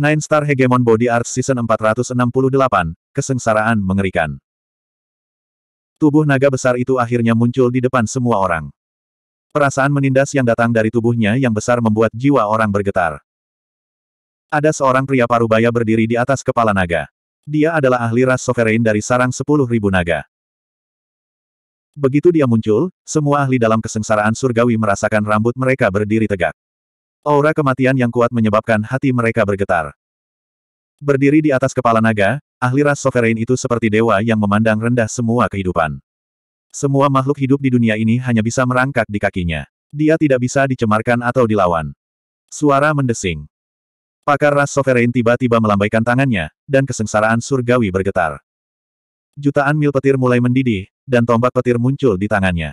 Nine Star Hegemon Body Art Season 468, Kesengsaraan Mengerikan. Tubuh naga besar itu akhirnya muncul di depan semua orang. Perasaan menindas yang datang dari tubuhnya yang besar membuat jiwa orang bergetar. Ada seorang pria parubaya berdiri di atas kepala naga. Dia adalah ahli ras sovereign dari sarang 10.000 naga. Begitu dia muncul, semua ahli dalam kesengsaraan surgawi merasakan rambut mereka berdiri tegak. Aura kematian yang kuat menyebabkan hati mereka bergetar. Berdiri di atas kepala naga, ahli ras sovereign itu seperti dewa yang memandang rendah semua kehidupan. Semua makhluk hidup di dunia ini hanya bisa merangkak di kakinya. Dia tidak bisa dicemarkan atau dilawan. Suara mendesing. Pakar ras sovereign tiba-tiba melambaikan tangannya, dan kesengsaraan surgawi bergetar. Jutaan mil petir mulai mendidih, dan tombak petir muncul di tangannya.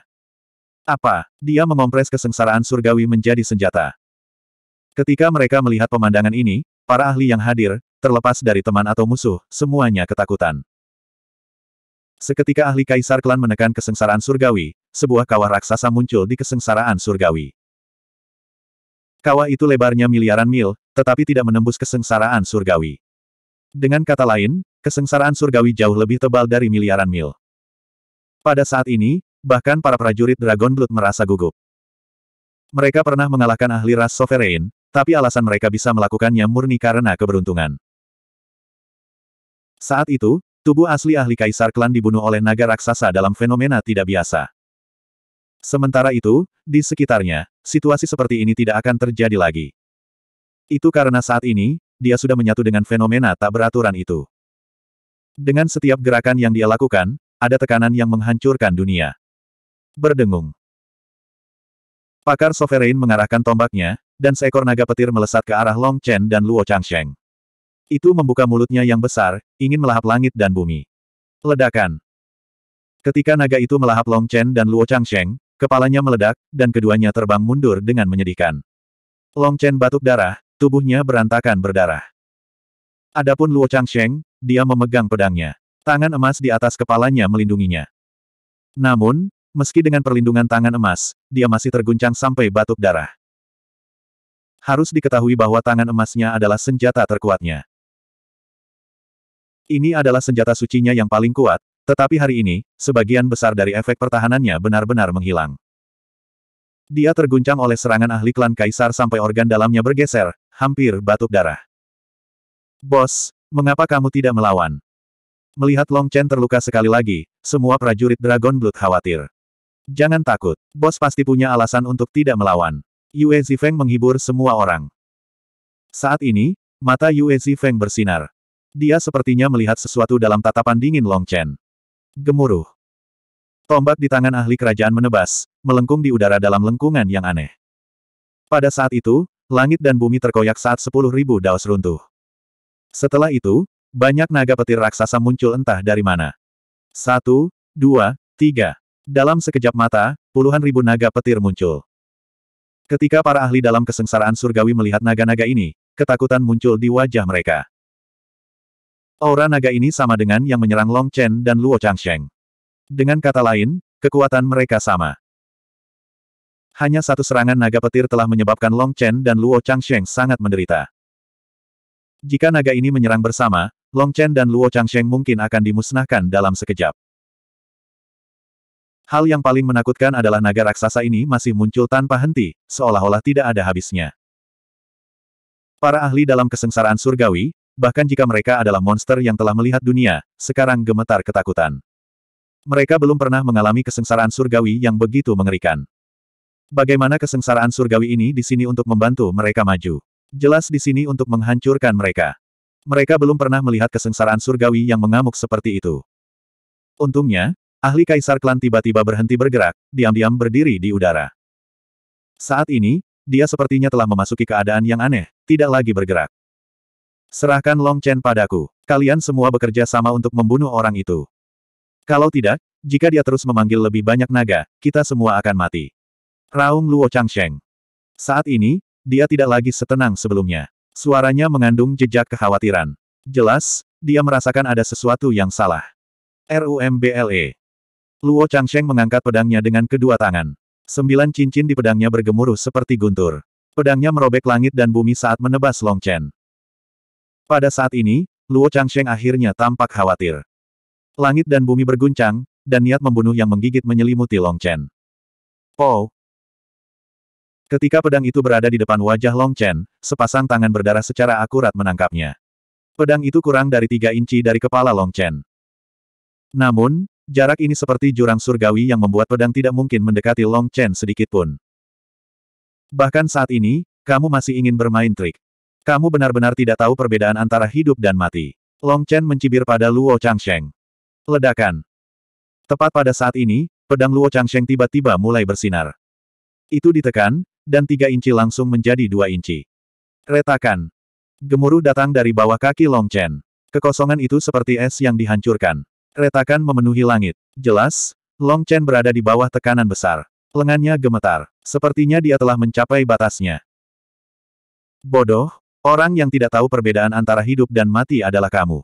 Apa? Dia mengompres kesengsaraan surgawi menjadi senjata. Ketika mereka melihat pemandangan ini, para ahli yang hadir, terlepas dari teman atau musuh, semuanya ketakutan. Seketika ahli kaisar klan menekan kesengsaraan surgawi, sebuah kawah raksasa muncul di kesengsaraan surgawi. Kawah itu lebarnya miliaran mil, tetapi tidak menembus kesengsaraan surgawi. Dengan kata lain, kesengsaraan surgawi jauh lebih tebal dari miliaran mil. Pada saat ini, bahkan para prajurit Dragon Blood merasa gugup. Mereka pernah mengalahkan ahli ras Sovereign, tapi alasan mereka bisa melakukannya murni karena keberuntungan. Saat itu, tubuh asli ahli Kaisar Klan dibunuh oleh naga raksasa dalam fenomena tidak biasa. Sementara itu, di sekitarnya, situasi seperti ini tidak akan terjadi lagi. Itu karena saat ini, dia sudah menyatu dengan fenomena tak beraturan itu. Dengan setiap gerakan yang dia lakukan, ada tekanan yang menghancurkan dunia. Berdengung. Pakar Sovereign mengarahkan tombaknya, dan seekor naga petir melesat ke arah Long Chen dan Luo Changsheng. Itu membuka mulutnya yang besar, ingin melahap langit dan bumi. Ledakan. Ketika naga itu melahap Long Chen dan Luo Changsheng, kepalanya meledak, dan keduanya terbang mundur dengan menyedihkan. Long Chen batuk darah, tubuhnya berantakan berdarah. Adapun Luo Changsheng, dia memegang pedangnya. Tangan emas di atas kepalanya melindunginya. Namun, meski dengan perlindungan tangan emas, dia masih terguncang sampai batuk darah harus diketahui bahwa tangan emasnya adalah senjata terkuatnya. Ini adalah senjata sucinya yang paling kuat, tetapi hari ini, sebagian besar dari efek pertahanannya benar-benar menghilang. Dia terguncang oleh serangan ahli klan Kaisar sampai organ dalamnya bergeser, hampir batuk darah. Bos, mengapa kamu tidak melawan? Melihat Long Chen terluka sekali lagi, semua prajurit Dragon Blood khawatir. Jangan takut, bos pasti punya alasan untuk tidak melawan. Yue Zifeng menghibur semua orang. Saat ini, mata Yue Zifeng bersinar. Dia sepertinya melihat sesuatu dalam tatapan dingin Long Chen. Gemuruh. Tombak di tangan ahli kerajaan menebas, melengkung di udara dalam lengkungan yang aneh. Pada saat itu, langit dan bumi terkoyak saat sepuluh ribu daos runtuh. Setelah itu, banyak naga petir raksasa muncul entah dari mana. Satu, dua, tiga. Dalam sekejap mata, puluhan ribu naga petir muncul. Ketika para ahli dalam kesengsaraan surgawi melihat naga-naga ini, ketakutan muncul di wajah mereka. Aura naga ini sama dengan yang menyerang Long Chen dan Luo Changsheng. Dengan kata lain, kekuatan mereka sama. Hanya satu serangan naga petir telah menyebabkan Long Chen dan Luo Changsheng sangat menderita. Jika naga ini menyerang bersama, Long Chen dan Luo Changsheng mungkin akan dimusnahkan dalam sekejap. Hal yang paling menakutkan adalah naga raksasa ini masih muncul tanpa henti, seolah-olah tidak ada habisnya. Para ahli dalam kesengsaraan surgawi, bahkan jika mereka adalah monster yang telah melihat dunia, sekarang gemetar ketakutan. Mereka belum pernah mengalami kesengsaraan surgawi yang begitu mengerikan. Bagaimana kesengsaraan surgawi ini di sini untuk membantu mereka maju? Jelas di sini untuk menghancurkan mereka. Mereka belum pernah melihat kesengsaraan surgawi yang mengamuk seperti itu. Untungnya, Ahli Kaisar Klan tiba-tiba berhenti bergerak, diam-diam berdiri di udara. Saat ini, dia sepertinya telah memasuki keadaan yang aneh, tidak lagi bergerak. Serahkan Long Chen padaku. Kalian semua bekerja sama untuk membunuh orang itu. Kalau tidak, jika dia terus memanggil lebih banyak naga, kita semua akan mati. Raung Luo Changsheng. Saat ini, dia tidak lagi setenang sebelumnya. Suaranya mengandung jejak kekhawatiran. Jelas, dia merasakan ada sesuatu yang salah. RUMBLE. Luo Changsheng mengangkat pedangnya dengan kedua tangan. Sembilan cincin di pedangnya bergemuruh seperti guntur. Pedangnya merobek langit dan bumi saat menebas Long Chen. Pada saat ini, Luo Changsheng akhirnya tampak khawatir. Langit dan bumi berguncang, dan niat membunuh yang menggigit menyelimuti Long Chen. Po! Ketika pedang itu berada di depan wajah Long Chen, sepasang tangan berdarah secara akurat menangkapnya. Pedang itu kurang dari tiga inci dari kepala Long Chen. Namun, Jarak ini seperti jurang surgawi yang membuat pedang tidak mungkin mendekati Long Chen sedikit pun. Bahkan saat ini, kamu masih ingin bermain trik. Kamu benar-benar tidak tahu perbedaan antara hidup dan mati. Long Chen mencibir pada Luo Changsheng. Ledakan. Tepat pada saat ini, pedang Luo Changsheng tiba-tiba mulai bersinar. Itu ditekan, dan tiga inci langsung menjadi dua inci. Retakan. Gemuruh datang dari bawah kaki Long Chen. Kekosongan itu seperti es yang dihancurkan. Retakan memenuhi langit. Jelas, Long Chen berada di bawah tekanan besar. Lengannya gemetar. Sepertinya dia telah mencapai batasnya. Bodoh, orang yang tidak tahu perbedaan antara hidup dan mati adalah kamu.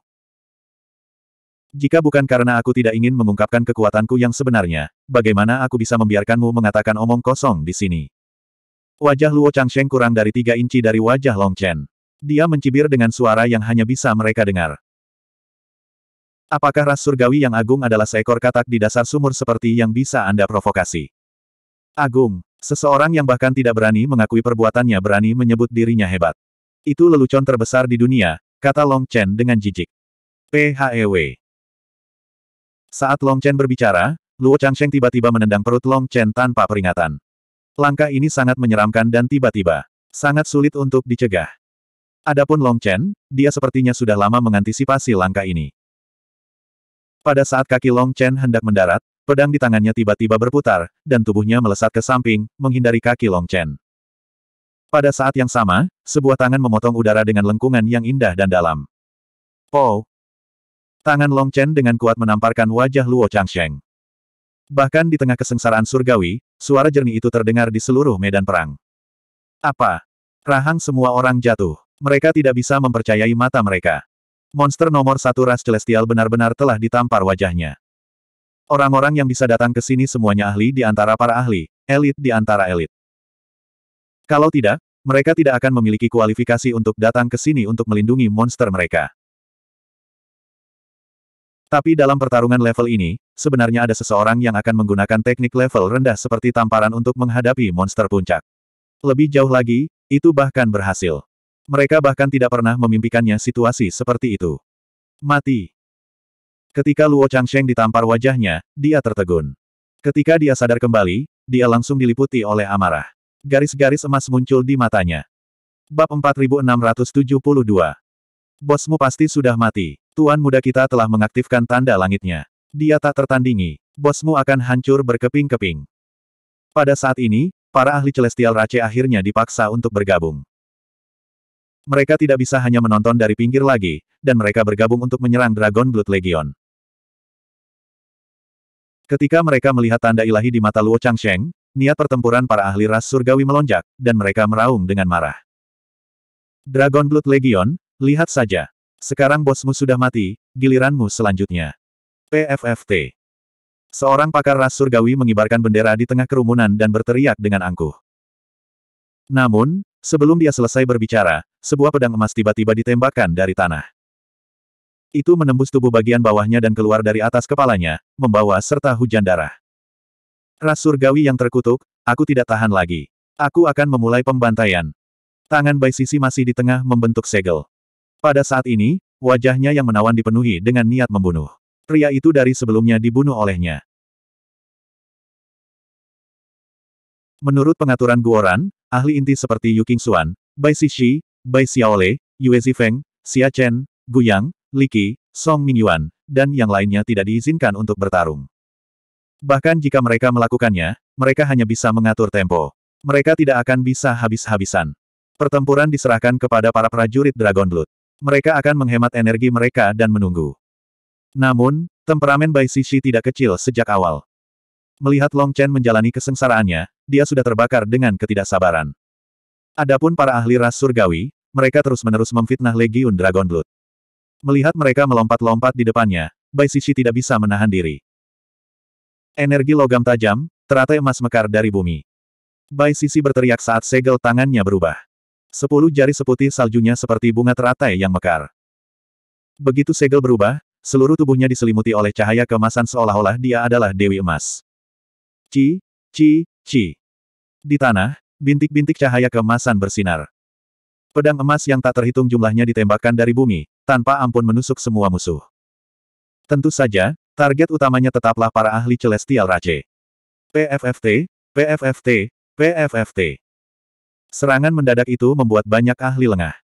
Jika bukan karena aku tidak ingin mengungkapkan kekuatanku yang sebenarnya, bagaimana aku bisa membiarkanmu mengatakan omong kosong di sini? Wajah Luo Changsheng kurang dari tiga inci dari wajah Long Chen. Dia mencibir dengan suara yang hanya bisa mereka dengar. Apakah ras surgawi yang agung adalah seekor katak di dasar sumur seperti yang bisa Anda provokasi? Agung, seseorang yang bahkan tidak berani mengakui perbuatannya berani menyebut dirinya hebat. Itu lelucon terbesar di dunia, kata Long Chen dengan jijik. PHEW. Saat Long Chen berbicara, Luo Changsheng tiba-tiba menendang perut Long Chen tanpa peringatan. Langkah ini sangat menyeramkan dan tiba-tiba. Sangat sulit untuk dicegah. Adapun Long Chen, dia sepertinya sudah lama mengantisipasi langkah ini. Pada saat kaki Long Chen hendak mendarat, pedang di tangannya tiba-tiba berputar, dan tubuhnya melesat ke samping, menghindari kaki Long Chen. Pada saat yang sama, sebuah tangan memotong udara dengan lengkungan yang indah dan dalam. Po! Tangan Long Chen dengan kuat menamparkan wajah Luo Changsheng. Bahkan di tengah kesengsaraan surgawi, suara jernih itu terdengar di seluruh medan perang. Apa? Rahang semua orang jatuh. Mereka tidak bisa mempercayai mata mereka monster nomor satu ras celestial benar-benar telah ditampar wajahnya. Orang-orang yang bisa datang ke sini semuanya ahli di antara para ahli, elit di antara elit. Kalau tidak, mereka tidak akan memiliki kualifikasi untuk datang ke sini untuk melindungi monster mereka. Tapi dalam pertarungan level ini, sebenarnya ada seseorang yang akan menggunakan teknik level rendah seperti tamparan untuk menghadapi monster puncak. Lebih jauh lagi, itu bahkan berhasil. Mereka bahkan tidak pernah memimpikannya situasi seperti itu. Mati. Ketika Luo Changsheng ditampar wajahnya, dia tertegun. Ketika dia sadar kembali, dia langsung diliputi oleh amarah. Garis-garis emas muncul di matanya. Bab 4672 Bosmu pasti sudah mati. Tuan muda kita telah mengaktifkan tanda langitnya. Dia tak tertandingi. Bosmu akan hancur berkeping-keping. Pada saat ini, para ahli Celestial Race akhirnya dipaksa untuk bergabung. Mereka tidak bisa hanya menonton dari pinggir lagi, dan mereka bergabung untuk menyerang Dragon Blood Legion. Ketika mereka melihat tanda ilahi di mata Luo Changsheng, niat pertempuran para ahli ras surgawi melonjak, dan mereka meraung dengan marah. Dragon Blood Legion, lihat saja. Sekarang bosmu sudah mati, giliranmu selanjutnya. PFFT. Seorang pakar ras surgawi mengibarkan bendera di tengah kerumunan dan berteriak dengan angkuh. Namun, sebelum dia selesai berbicara, sebuah pedang emas tiba-tiba ditembakkan dari tanah. Itu menembus tubuh bagian bawahnya dan keluar dari atas kepalanya, membawa serta hujan darah. Ras surgawi yang terkutuk, aku tidak tahan lagi. Aku akan memulai pembantaian. Tangan Bai Sisi masih di tengah membentuk segel. Pada saat ini, wajahnya yang menawan dipenuhi dengan niat membunuh. Pria itu dari sebelumnya dibunuh olehnya. Menurut pengaturan Guoran, ahli inti seperti Yu Xuan, Bai Sisi, Bai Xiaole, Yue Zifeng, Xia Chen, Li Qi, Song Mingyuan, dan yang lainnya tidak diizinkan untuk bertarung. Bahkan jika mereka melakukannya, mereka hanya bisa mengatur tempo. Mereka tidak akan bisa habis-habisan. Pertempuran diserahkan kepada para prajurit Dragon Blood. Mereka akan menghemat energi mereka dan menunggu. Namun, temperamen Bai Shishi tidak kecil sejak awal. Melihat Long Chen menjalani kesengsaraannya, dia sudah terbakar dengan ketidaksabaran. Adapun para ahli ras surgawi, mereka terus-menerus memfitnah Legiun Dragon Blood. Melihat mereka melompat-lompat di depannya, Bai Sisi tidak bisa menahan diri. Energi logam tajam, teratai emas mekar dari bumi. Bai Sisi berteriak saat segel tangannya berubah. Sepuluh jari seputih saljunya seperti bunga teratai yang mekar. Begitu segel berubah, seluruh tubuhnya diselimuti oleh cahaya kemasan seolah-olah dia adalah Dewi Emas. Ci, ci, ci. Di tanah, bintik-bintik cahaya keemasan bersinar. Pedang emas yang tak terhitung jumlahnya ditembakkan dari bumi, tanpa ampun menusuk semua musuh. Tentu saja, target utamanya tetaplah para ahli Celestial Race. PFFT, PFFT, PFFT. Serangan mendadak itu membuat banyak ahli lengah.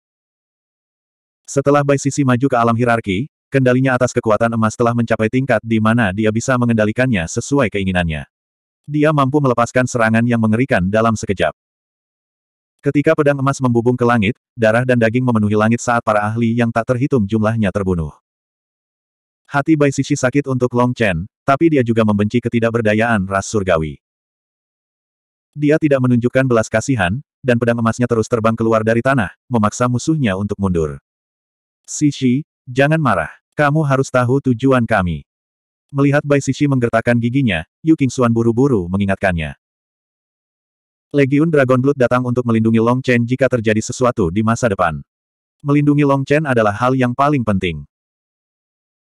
Setelah Bai Sisi maju ke alam hierarki, kendalinya atas kekuatan emas telah mencapai tingkat di mana dia bisa mengendalikannya sesuai keinginannya. Dia mampu melepaskan serangan yang mengerikan dalam sekejap. Ketika pedang emas membubung ke langit, darah dan daging memenuhi langit saat para ahli yang tak terhitung jumlahnya terbunuh. Hati Bai Sisi sakit untuk Long Chen, tapi dia juga membenci ketidakberdayaan ras surgawi. Dia tidak menunjukkan belas kasihan, dan pedang emasnya terus terbang keluar dari tanah, memaksa musuhnya untuk mundur. Sisi, jangan marah. Kamu harus tahu tujuan kami. Melihat Bai Sisi menggertakkan giginya, Yu Xuan buru-buru mengingatkannya. Legiun Dragon Blood datang untuk melindungi Long Chen jika terjadi sesuatu di masa depan. Melindungi Long Chen adalah hal yang paling penting.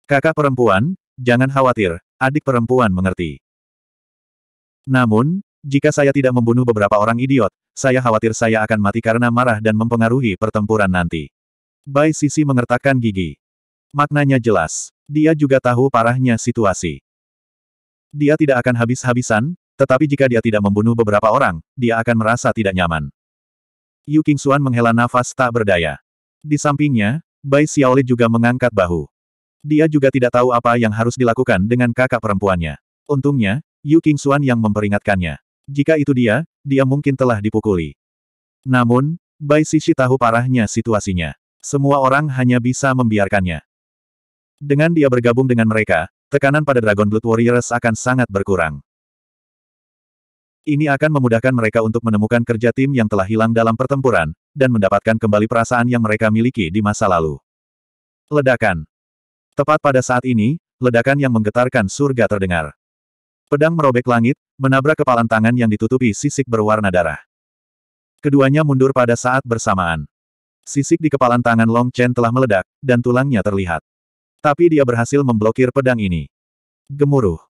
Kakak perempuan, jangan khawatir, adik perempuan mengerti. Namun, jika saya tidak membunuh beberapa orang idiot, saya khawatir saya akan mati karena marah dan mempengaruhi pertempuran nanti. Bai Sisi mengertakkan gigi. Maknanya jelas. Dia juga tahu parahnya situasi. Dia tidak akan habis-habisan, tetapi jika dia tidak membunuh beberapa orang, dia akan merasa tidak nyaman. Yu Qingxuan menghela nafas tak berdaya. Di sampingnya, Bai Xiaoli juga mengangkat bahu. Dia juga tidak tahu apa yang harus dilakukan dengan kakak perempuannya. Untungnya, Yu Qingxuan yang memperingatkannya. Jika itu dia, dia mungkin telah dipukuli. Namun, Bai Xixi tahu parahnya situasinya. Semua orang hanya bisa membiarkannya. Dengan dia bergabung dengan mereka, tekanan pada Dragon Blood Warriors akan sangat berkurang. Ini akan memudahkan mereka untuk menemukan kerja tim yang telah hilang dalam pertempuran, dan mendapatkan kembali perasaan yang mereka miliki di masa lalu. Ledakan. Tepat pada saat ini, ledakan yang menggetarkan surga terdengar. Pedang merobek langit, menabrak kepalan tangan yang ditutupi sisik berwarna darah. Keduanya mundur pada saat bersamaan. Sisik di kepalan tangan Long Chen telah meledak, dan tulangnya terlihat. Tapi dia berhasil memblokir pedang ini. Gemuruh.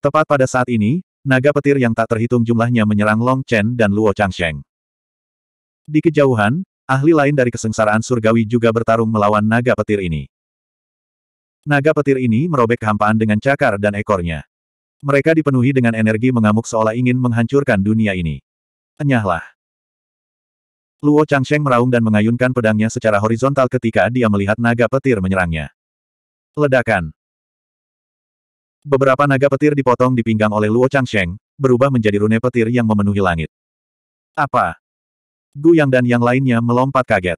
Tepat pada saat ini, Naga petir yang tak terhitung jumlahnya menyerang Long Chen dan Luo Changsheng. Di kejauhan, ahli lain dari kesengsaraan surgawi juga bertarung melawan naga petir ini. Naga petir ini merobek kehampaan dengan cakar dan ekornya. Mereka dipenuhi dengan energi mengamuk seolah ingin menghancurkan dunia ini. Enyahlah. Luo Changsheng meraung dan mengayunkan pedangnya secara horizontal ketika dia melihat naga petir menyerangnya. Ledakan. Beberapa naga petir dipotong di pinggang oleh Luo Changsheng, berubah menjadi rune petir yang memenuhi langit. Apa? Gu Yang dan yang lainnya melompat kaget.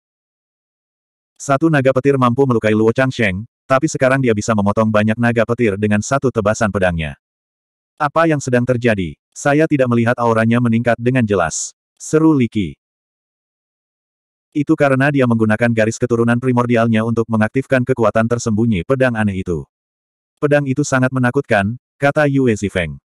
Satu naga petir mampu melukai Luo Changsheng, tapi sekarang dia bisa memotong banyak naga petir dengan satu tebasan pedangnya. Apa yang sedang terjadi? Saya tidak melihat auranya meningkat dengan jelas. Seru Liki. Itu karena dia menggunakan garis keturunan primordialnya untuk mengaktifkan kekuatan tersembunyi pedang aneh itu. Pedang itu sangat menakutkan, kata Yue Zifeng.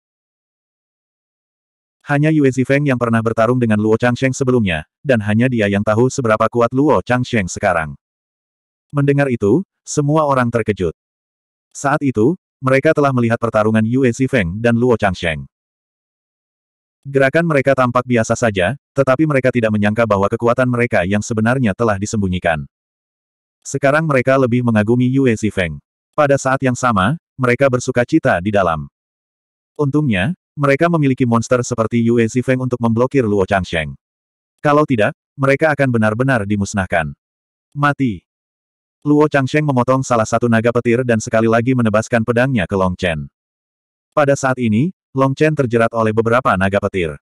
Hanya Yue Zifeng yang pernah bertarung dengan Luo Changsheng sebelumnya, dan hanya dia yang tahu seberapa kuat Luo Changsheng sekarang. Mendengar itu, semua orang terkejut. Saat itu, mereka telah melihat pertarungan Yue Zifeng dan Luo Changsheng. Gerakan mereka tampak biasa saja, tetapi mereka tidak menyangka bahwa kekuatan mereka yang sebenarnya telah disembunyikan. Sekarang mereka lebih mengagumi Yue Zifeng. Pada saat yang sama, mereka bersuka cita di dalam. Untungnya, mereka memiliki monster seperti Yue Zifeng untuk memblokir Luo Changsheng. Kalau tidak, mereka akan benar-benar dimusnahkan. Mati. Luo Changsheng memotong salah satu naga petir dan sekali lagi menebaskan pedangnya ke Long Chen. Pada saat ini, Long Chen terjerat oleh beberapa naga petir.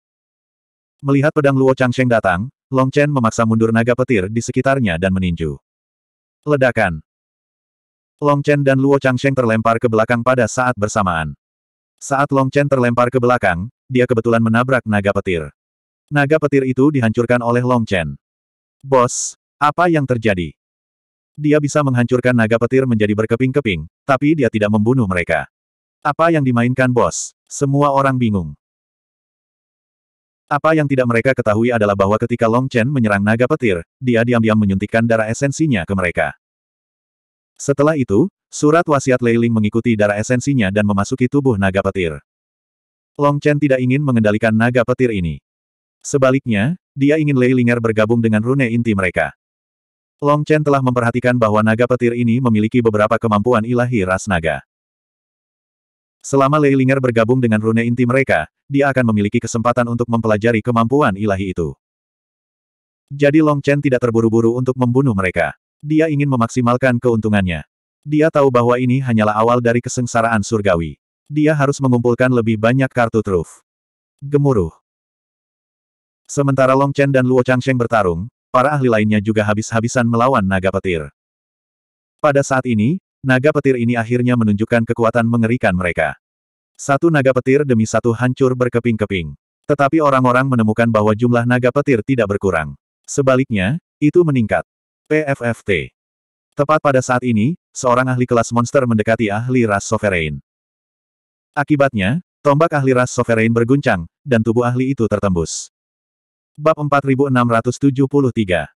Melihat pedang Luo Changsheng datang, Long Chen memaksa mundur naga petir di sekitarnya dan meninju. Ledakan. Long Chen dan Luo Changsheng terlempar ke belakang pada saat bersamaan. Saat Long Chen terlempar ke belakang, dia kebetulan menabrak naga petir. Naga petir itu dihancurkan oleh Long Chen. Bos, apa yang terjadi? Dia bisa menghancurkan naga petir menjadi berkeping-keping, tapi dia tidak membunuh mereka. Apa yang dimainkan bos? Semua orang bingung. Apa yang tidak mereka ketahui adalah bahwa ketika Long Chen menyerang naga petir, dia diam-diam menyuntikkan darah esensinya ke mereka. Setelah itu, surat wasiat Leiling mengikuti darah esensinya dan memasuki tubuh naga petir. Long Chen tidak ingin mengendalikan naga petir ini. Sebaliknya, dia ingin Leilinger bergabung dengan rune inti mereka. Long Chen telah memperhatikan bahwa naga petir ini memiliki beberapa kemampuan ilahi ras naga. Selama Leilinger bergabung dengan rune inti mereka, dia akan memiliki kesempatan untuk mempelajari kemampuan ilahi itu. Jadi Long Chen tidak terburu-buru untuk membunuh mereka. Dia ingin memaksimalkan keuntungannya. Dia tahu bahwa ini hanyalah awal dari kesengsaraan surgawi. Dia harus mengumpulkan lebih banyak kartu truf. Gemuruh. Sementara Long Chen dan Luo Changsheng bertarung, para ahli lainnya juga habis-habisan melawan naga petir. Pada saat ini, naga petir ini akhirnya menunjukkan kekuatan mengerikan mereka. Satu naga petir demi satu hancur berkeping-keping. Tetapi orang-orang menemukan bahwa jumlah naga petir tidak berkurang. Sebaliknya, itu meningkat. PFFT. Tepat pada saat ini, seorang ahli kelas monster mendekati ahli ras sovereign. Akibatnya, tombak ahli ras sovereign berguncang, dan tubuh ahli itu tertembus. Bab 4673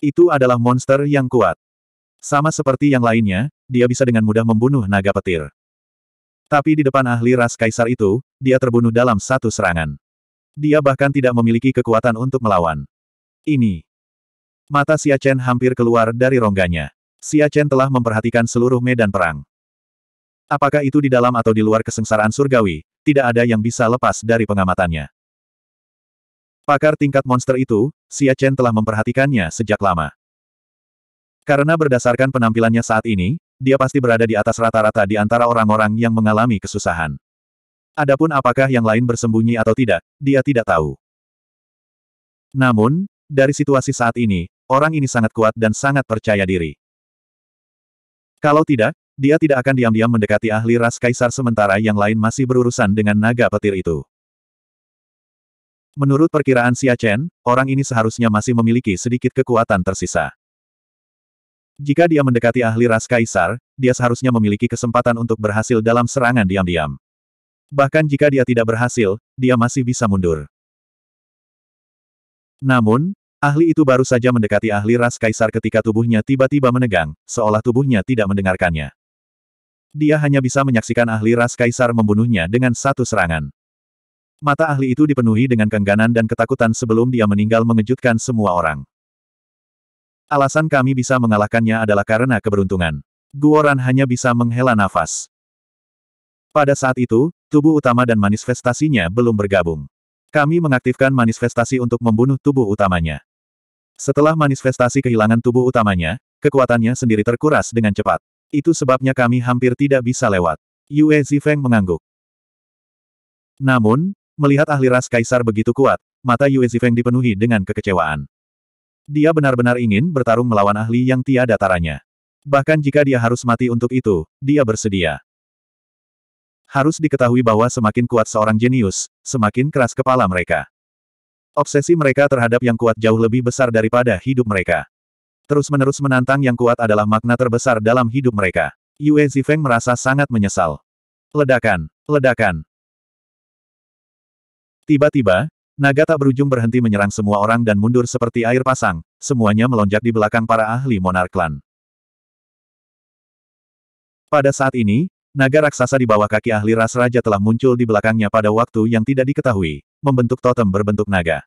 Itu adalah monster yang kuat. Sama seperti yang lainnya, dia bisa dengan mudah membunuh naga petir. Tapi di depan ahli ras kaisar itu, dia terbunuh dalam satu serangan. Dia bahkan tidak memiliki kekuatan untuk melawan. Ini Mata Xia Chen hampir keluar dari rongganya. Xia Chen telah memperhatikan seluruh medan perang. Apakah itu di dalam atau di luar kesengsaraan surgawi, tidak ada yang bisa lepas dari pengamatannya. Pakar tingkat monster itu, Xia Chen telah memperhatikannya sejak lama. Karena berdasarkan penampilannya saat ini, dia pasti berada di atas rata-rata di antara orang-orang yang mengalami kesusahan. Adapun apakah yang lain bersembunyi atau tidak, dia tidak tahu. Namun, dari situasi saat ini, Orang ini sangat kuat dan sangat percaya diri. Kalau tidak, dia tidak akan diam-diam mendekati ahli ras kaisar sementara yang lain masih berurusan dengan naga petir itu. Menurut perkiraan Xia Chen, orang ini seharusnya masih memiliki sedikit kekuatan tersisa. Jika dia mendekati ahli ras kaisar, dia seharusnya memiliki kesempatan untuk berhasil dalam serangan diam-diam. Bahkan jika dia tidak berhasil, dia masih bisa mundur. Namun, Ahli itu baru saja mendekati ahli ras kaisar ketika tubuhnya tiba-tiba menegang, seolah tubuhnya tidak mendengarkannya. Dia hanya bisa menyaksikan ahli ras kaisar membunuhnya dengan satu serangan. Mata ahli itu dipenuhi dengan kengganan dan ketakutan sebelum dia meninggal mengejutkan semua orang. Alasan kami bisa mengalahkannya adalah karena keberuntungan. Guoran hanya bisa menghela nafas. Pada saat itu, tubuh utama dan manifestasinya belum bergabung. Kami mengaktifkan manifestasi untuk membunuh tubuh utamanya. Setelah manifestasi kehilangan tubuh utamanya, kekuatannya sendiri terkuras dengan cepat. Itu sebabnya kami hampir tidak bisa lewat. Yue Zifeng mengangguk. Namun, melihat ahli ras kaisar begitu kuat, mata Yue Zifeng dipenuhi dengan kekecewaan. Dia benar-benar ingin bertarung melawan ahli yang tiada taranya. Bahkan jika dia harus mati untuk itu, dia bersedia. Harus diketahui bahwa semakin kuat seorang jenius, semakin keras kepala mereka. Obsesi mereka terhadap yang kuat jauh lebih besar daripada hidup mereka. Terus-menerus menantang yang kuat adalah makna terbesar dalam hidup mereka. Yue Zifeng merasa sangat menyesal. Ledakan, ledakan. Tiba-tiba, naga tak berujung berhenti menyerang semua orang dan mundur seperti air pasang, semuanya melonjak di belakang para ahli Monarklan. Pada saat ini, Naga raksasa di bawah kaki ahli ras raja telah muncul di belakangnya pada waktu yang tidak diketahui, membentuk totem berbentuk naga.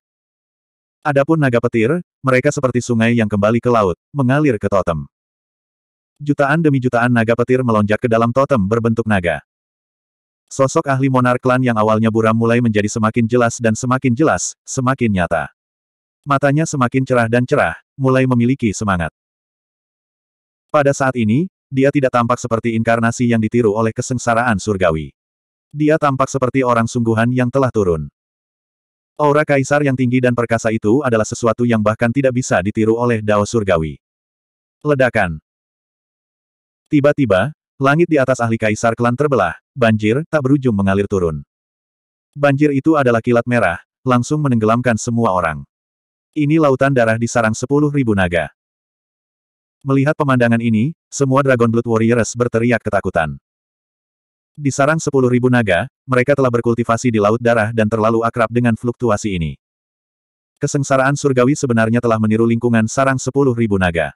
Adapun naga petir, mereka seperti sungai yang kembali ke laut, mengalir ke totem. Jutaan demi jutaan naga petir melonjak ke dalam totem berbentuk naga. Sosok ahli monark klan yang awalnya buram mulai menjadi semakin jelas dan semakin jelas, semakin nyata. Matanya semakin cerah dan cerah, mulai memiliki semangat. Pada saat ini, dia tidak tampak seperti inkarnasi yang ditiru oleh kesengsaraan surgawi. Dia tampak seperti orang sungguhan yang telah turun. Aura kaisar yang tinggi dan perkasa itu adalah sesuatu yang bahkan tidak bisa ditiru oleh Dao surgawi. Ledakan. Tiba-tiba, langit di atas ahli kaisar klan terbelah, banjir tak berujung mengalir turun. Banjir itu adalah kilat merah, langsung menenggelamkan semua orang. Ini lautan darah di sarang sepuluh ribu naga. Melihat pemandangan ini, semua Dragon Blood Warriors berteriak ketakutan. Di sarang 10.000 naga, mereka telah berkultivasi di Laut Darah dan terlalu akrab dengan fluktuasi ini. Kesengsaraan surgawi sebenarnya telah meniru lingkungan sarang 10.000 naga.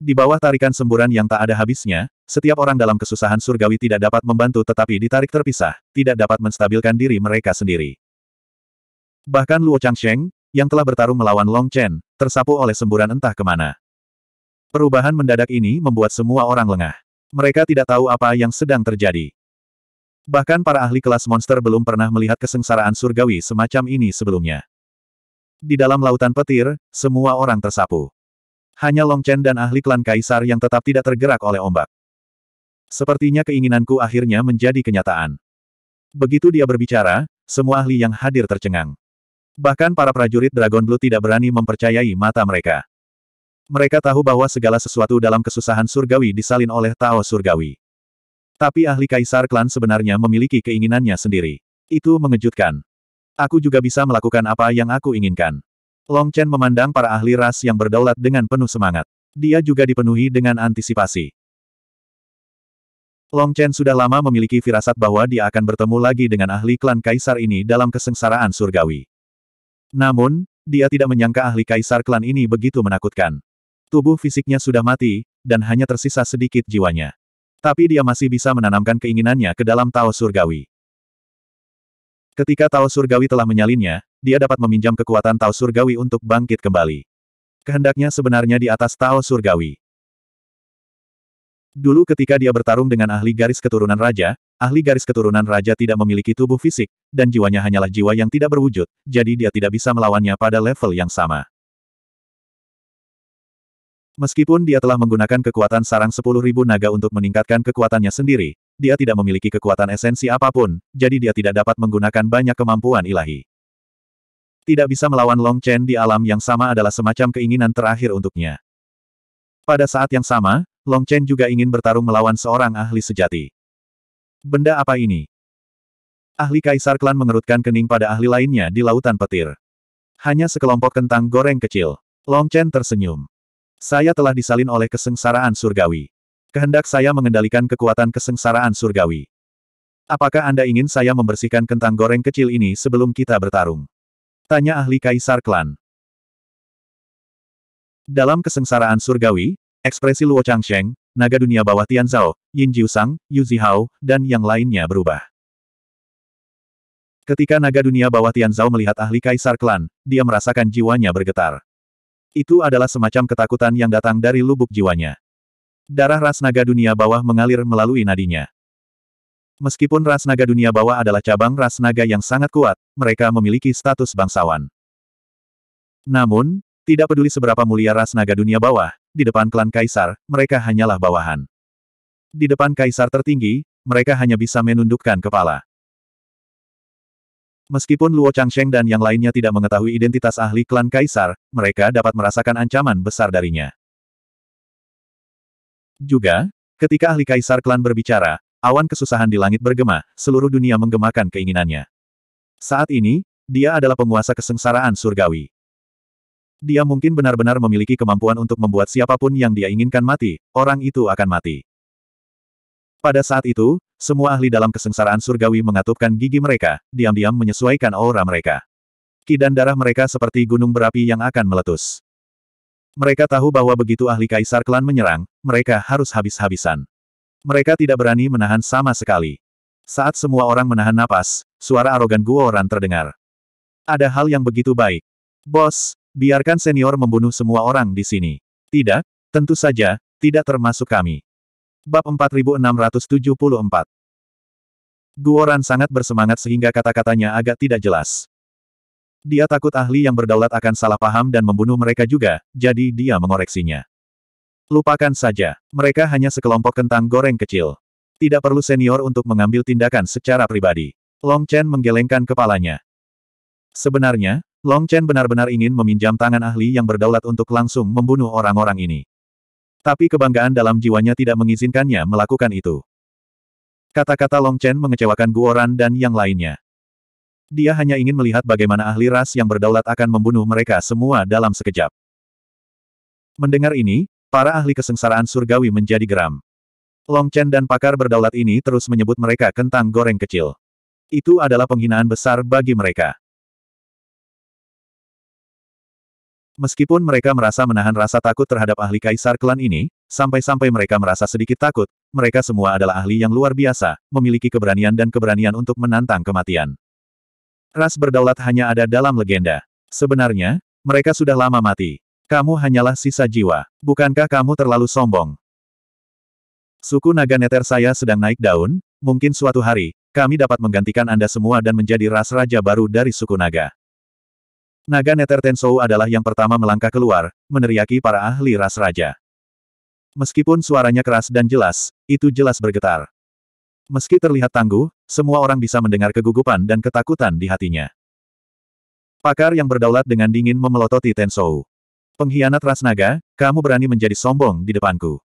Di bawah tarikan semburan yang tak ada habisnya, setiap orang dalam kesusahan surgawi tidak dapat membantu tetapi ditarik terpisah, tidak dapat menstabilkan diri mereka sendiri. Bahkan Luo Changsheng, yang telah bertarung melawan Long Chen, tersapu oleh semburan entah kemana. Perubahan mendadak ini membuat semua orang lengah. Mereka tidak tahu apa yang sedang terjadi. Bahkan para ahli kelas monster belum pernah melihat kesengsaraan surgawi semacam ini sebelumnya. Di dalam lautan petir, semua orang tersapu. Hanya Long Chen dan ahli klan Kaisar yang tetap tidak tergerak oleh ombak. Sepertinya keinginanku akhirnya menjadi kenyataan. Begitu dia berbicara, semua ahli yang hadir tercengang. Bahkan para prajurit Dragon Blue tidak berani mempercayai mata mereka. Mereka tahu bahwa segala sesuatu dalam kesusahan surgawi disalin oleh Tao surgawi. Tapi ahli kaisar klan sebenarnya memiliki keinginannya sendiri. Itu mengejutkan. Aku juga bisa melakukan apa yang aku inginkan. Long Chen memandang para ahli ras yang berdaulat dengan penuh semangat. Dia juga dipenuhi dengan antisipasi. Long Chen sudah lama memiliki firasat bahwa dia akan bertemu lagi dengan ahli klan kaisar ini dalam kesengsaraan surgawi. Namun, dia tidak menyangka ahli kaisar klan ini begitu menakutkan. Tubuh fisiknya sudah mati, dan hanya tersisa sedikit jiwanya. Tapi dia masih bisa menanamkan keinginannya ke dalam Tao Surgawi. Ketika Tao Surgawi telah menyalinnya, dia dapat meminjam kekuatan Tao Surgawi untuk bangkit kembali. Kehendaknya sebenarnya di atas Tao Surgawi. Dulu ketika dia bertarung dengan ahli garis keturunan raja, ahli garis keturunan raja tidak memiliki tubuh fisik, dan jiwanya hanyalah jiwa yang tidak berwujud, jadi dia tidak bisa melawannya pada level yang sama. Meskipun dia telah menggunakan kekuatan sarang 10.000 naga untuk meningkatkan kekuatannya sendiri, dia tidak memiliki kekuatan esensi apapun, jadi dia tidak dapat menggunakan banyak kemampuan ilahi. Tidak bisa melawan Long Chen di alam yang sama adalah semacam keinginan terakhir untuknya. Pada saat yang sama, Long Chen juga ingin bertarung melawan seorang ahli sejati. Benda apa ini? Ahli kaisar klan mengerutkan kening pada ahli lainnya di lautan petir. Hanya sekelompok kentang goreng kecil. Long Chen tersenyum. Saya telah disalin oleh kesengsaraan surgawi. Kehendak saya mengendalikan kekuatan kesengsaraan surgawi. Apakah Anda ingin saya membersihkan kentang goreng kecil ini sebelum kita bertarung? Tanya ahli kaisar klan. Dalam kesengsaraan surgawi, ekspresi Luo Changsheng, naga dunia bawah Tian Zhao, Yin Jiusang, Yu Zihao, dan yang lainnya berubah. Ketika naga dunia bawah Tian Zhao melihat ahli kaisar klan, dia merasakan jiwanya bergetar. Itu adalah semacam ketakutan yang datang dari lubuk jiwanya. Darah ras naga dunia bawah mengalir melalui nadinya. Meskipun ras naga dunia bawah adalah cabang ras naga yang sangat kuat, mereka memiliki status bangsawan. Namun, tidak peduli seberapa mulia ras naga dunia bawah, di depan klan kaisar, mereka hanyalah bawahan. Di depan kaisar tertinggi, mereka hanya bisa menundukkan kepala. Meskipun Luo Changsheng dan yang lainnya tidak mengetahui identitas ahli klan kaisar, mereka dapat merasakan ancaman besar darinya. Juga, ketika ahli kaisar klan berbicara, awan kesusahan di langit bergema, seluruh dunia menggemakan keinginannya. Saat ini, dia adalah penguasa kesengsaraan surgawi. Dia mungkin benar-benar memiliki kemampuan untuk membuat siapapun yang dia inginkan mati, orang itu akan mati. Pada saat itu, semua ahli dalam kesengsaraan surgawi mengatupkan gigi mereka, diam-diam menyesuaikan aura mereka. Kidan darah mereka seperti gunung berapi yang akan meletus. Mereka tahu bahwa begitu ahli kaisar klan menyerang, mereka harus habis-habisan. Mereka tidak berani menahan sama sekali. Saat semua orang menahan napas, suara arogan Guoran terdengar. Ada hal yang begitu baik. Bos, Biarkan senior membunuh semua orang di sini. Tidak, tentu saja, tidak termasuk kami. Bab 4674 Guoran sangat bersemangat sehingga kata-katanya agak tidak jelas. Dia takut ahli yang berdaulat akan salah paham dan membunuh mereka juga, jadi dia mengoreksinya. Lupakan saja, mereka hanya sekelompok kentang goreng kecil. Tidak perlu senior untuk mengambil tindakan secara pribadi. Long Chen menggelengkan kepalanya. Sebenarnya, Long Chen benar-benar ingin meminjam tangan ahli yang berdaulat untuk langsung membunuh orang-orang ini. Tapi kebanggaan dalam jiwanya tidak mengizinkannya melakukan itu. Kata-kata Long Chen mengecewakan Guoran dan yang lainnya. Dia hanya ingin melihat bagaimana ahli ras yang berdaulat akan membunuh mereka semua dalam sekejap. Mendengar ini, para ahli kesengsaraan surgawi menjadi geram. Long Chen dan pakar berdaulat ini terus menyebut mereka kentang goreng kecil. Itu adalah penghinaan besar bagi mereka. Meskipun mereka merasa menahan rasa takut terhadap ahli kaisar klan ini, sampai-sampai mereka merasa sedikit takut, mereka semua adalah ahli yang luar biasa, memiliki keberanian dan keberanian untuk menantang kematian. Ras berdaulat hanya ada dalam legenda. Sebenarnya, mereka sudah lama mati. Kamu hanyalah sisa jiwa. Bukankah kamu terlalu sombong? Suku naga neter saya sedang naik daun, mungkin suatu hari, kami dapat menggantikan Anda semua dan menjadi ras raja baru dari suku naga. Naga Nether Tensou adalah yang pertama melangkah keluar, meneriaki para ahli ras raja. Meskipun suaranya keras dan jelas, itu jelas bergetar. Meski terlihat tangguh, semua orang bisa mendengar kegugupan dan ketakutan di hatinya. Pakar yang berdaulat dengan dingin memelototi Tensou. Pengkhianat ras naga, kamu berani menjadi sombong di depanku.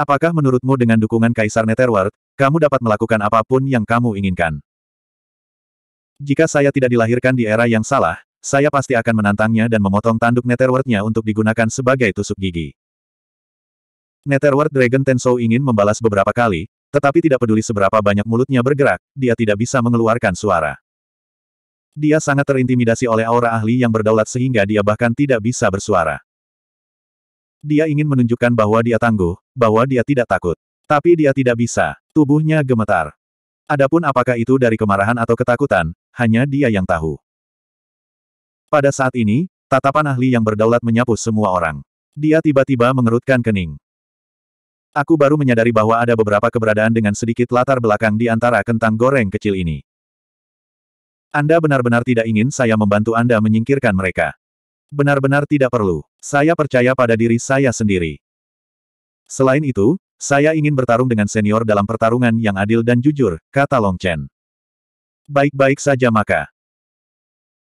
Apakah menurutmu dengan dukungan Kaisar Netherworld, kamu dapat melakukan apapun yang kamu inginkan? Jika saya tidak dilahirkan di era yang salah, saya pasti akan menantangnya dan memotong tanduk Netherworld-nya untuk digunakan sebagai tusuk gigi. Netherworld Dragon Tensou ingin membalas beberapa kali, tetapi tidak peduli seberapa banyak mulutnya bergerak, dia tidak bisa mengeluarkan suara. Dia sangat terintimidasi oleh aura ahli yang berdaulat sehingga dia bahkan tidak bisa bersuara. Dia ingin menunjukkan bahwa dia tangguh, bahwa dia tidak takut. Tapi dia tidak bisa. Tubuhnya gemetar. Adapun apakah itu dari kemarahan atau ketakutan, hanya dia yang tahu. Pada saat ini, tatapan ahli yang berdaulat menyapu semua orang. Dia tiba-tiba mengerutkan kening. Aku baru menyadari bahwa ada beberapa keberadaan dengan sedikit latar belakang di antara kentang goreng kecil ini. Anda benar-benar tidak ingin saya membantu Anda menyingkirkan mereka. Benar-benar tidak perlu. Saya percaya pada diri saya sendiri. Selain itu, saya ingin bertarung dengan senior dalam pertarungan yang adil dan jujur, kata Long Chen. Baik-baik saja maka.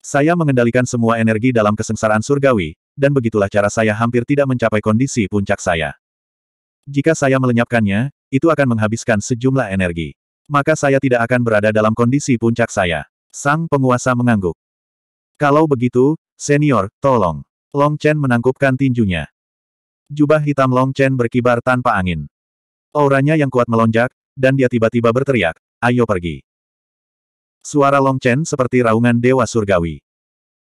Saya mengendalikan semua energi dalam kesengsaraan surgawi, dan begitulah cara saya hampir tidak mencapai kondisi puncak saya. Jika saya melenyapkannya, itu akan menghabiskan sejumlah energi. Maka saya tidak akan berada dalam kondisi puncak saya. Sang penguasa mengangguk. Kalau begitu, senior, tolong. Long Chen menangkupkan tinjunya. Jubah hitam Long Chen berkibar tanpa angin. Auranya yang kuat melonjak, dan dia tiba-tiba berteriak, ayo pergi. Suara Long Chen seperti raungan dewa surgawi.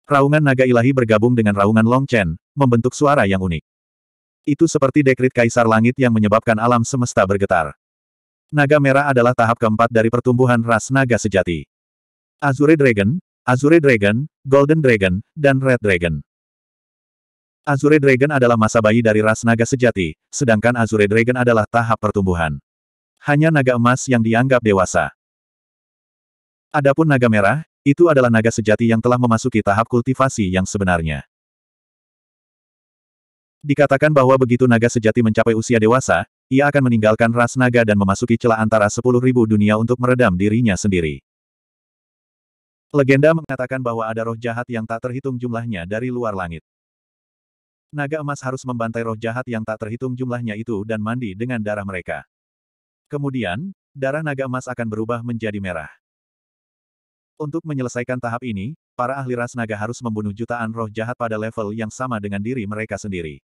Raungan naga ilahi bergabung dengan raungan Long Chen, membentuk suara yang unik. Itu seperti dekrit kaisar langit yang menyebabkan alam semesta bergetar. Naga merah adalah tahap keempat dari pertumbuhan ras naga sejati. Azure Dragon, Azure Dragon, Golden Dragon, dan Red Dragon. Azure Dragon adalah masa bayi dari ras naga sejati, sedangkan Azure Dragon adalah tahap pertumbuhan. Hanya naga emas yang dianggap dewasa. Adapun naga merah, itu adalah naga sejati yang telah memasuki tahap kultivasi yang sebenarnya. Dikatakan bahwa begitu naga sejati mencapai usia dewasa, ia akan meninggalkan ras naga dan memasuki celah antara 10.000 dunia untuk meredam dirinya sendiri. Legenda mengatakan bahwa ada roh jahat yang tak terhitung jumlahnya dari luar langit. Naga emas harus membantai roh jahat yang tak terhitung jumlahnya itu dan mandi dengan darah mereka. Kemudian, darah naga emas akan berubah menjadi merah. Untuk menyelesaikan tahap ini, para ahli ras naga harus membunuh jutaan roh jahat pada level yang sama dengan diri mereka sendiri.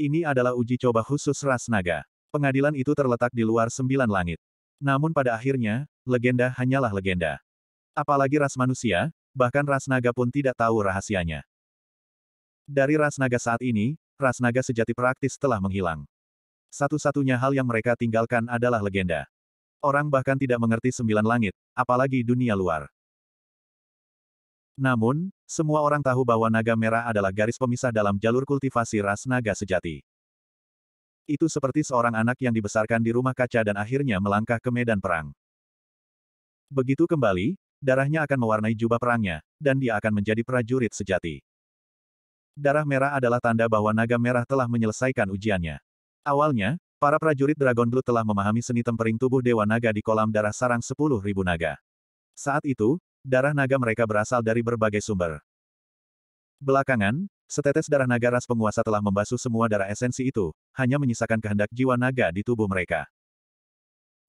Ini adalah uji coba khusus ras naga. Pengadilan itu terletak di luar sembilan langit. Namun pada akhirnya, legenda hanyalah legenda. Apalagi ras manusia, bahkan ras naga pun tidak tahu rahasianya. Dari ras naga saat ini, ras naga sejati praktis telah menghilang. Satu-satunya hal yang mereka tinggalkan adalah legenda. Orang bahkan tidak mengerti sembilan langit, apalagi dunia luar. Namun, semua orang tahu bahwa naga merah adalah garis pemisah dalam jalur kultivasi ras naga sejati. Itu seperti seorang anak yang dibesarkan di rumah kaca dan akhirnya melangkah ke medan perang. Begitu kembali, darahnya akan mewarnai jubah perangnya, dan dia akan menjadi prajurit sejati. Darah merah adalah tanda bahwa naga merah telah menyelesaikan ujiannya. Awalnya, Para prajurit Dragon Blood telah memahami seni tempering tubuh Dewa Naga di kolam darah sarang sepuluh ribu naga. Saat itu, darah naga mereka berasal dari berbagai sumber. Belakangan, setetes darah naga ras penguasa telah membasuh semua darah esensi itu, hanya menyisakan kehendak jiwa naga di tubuh mereka.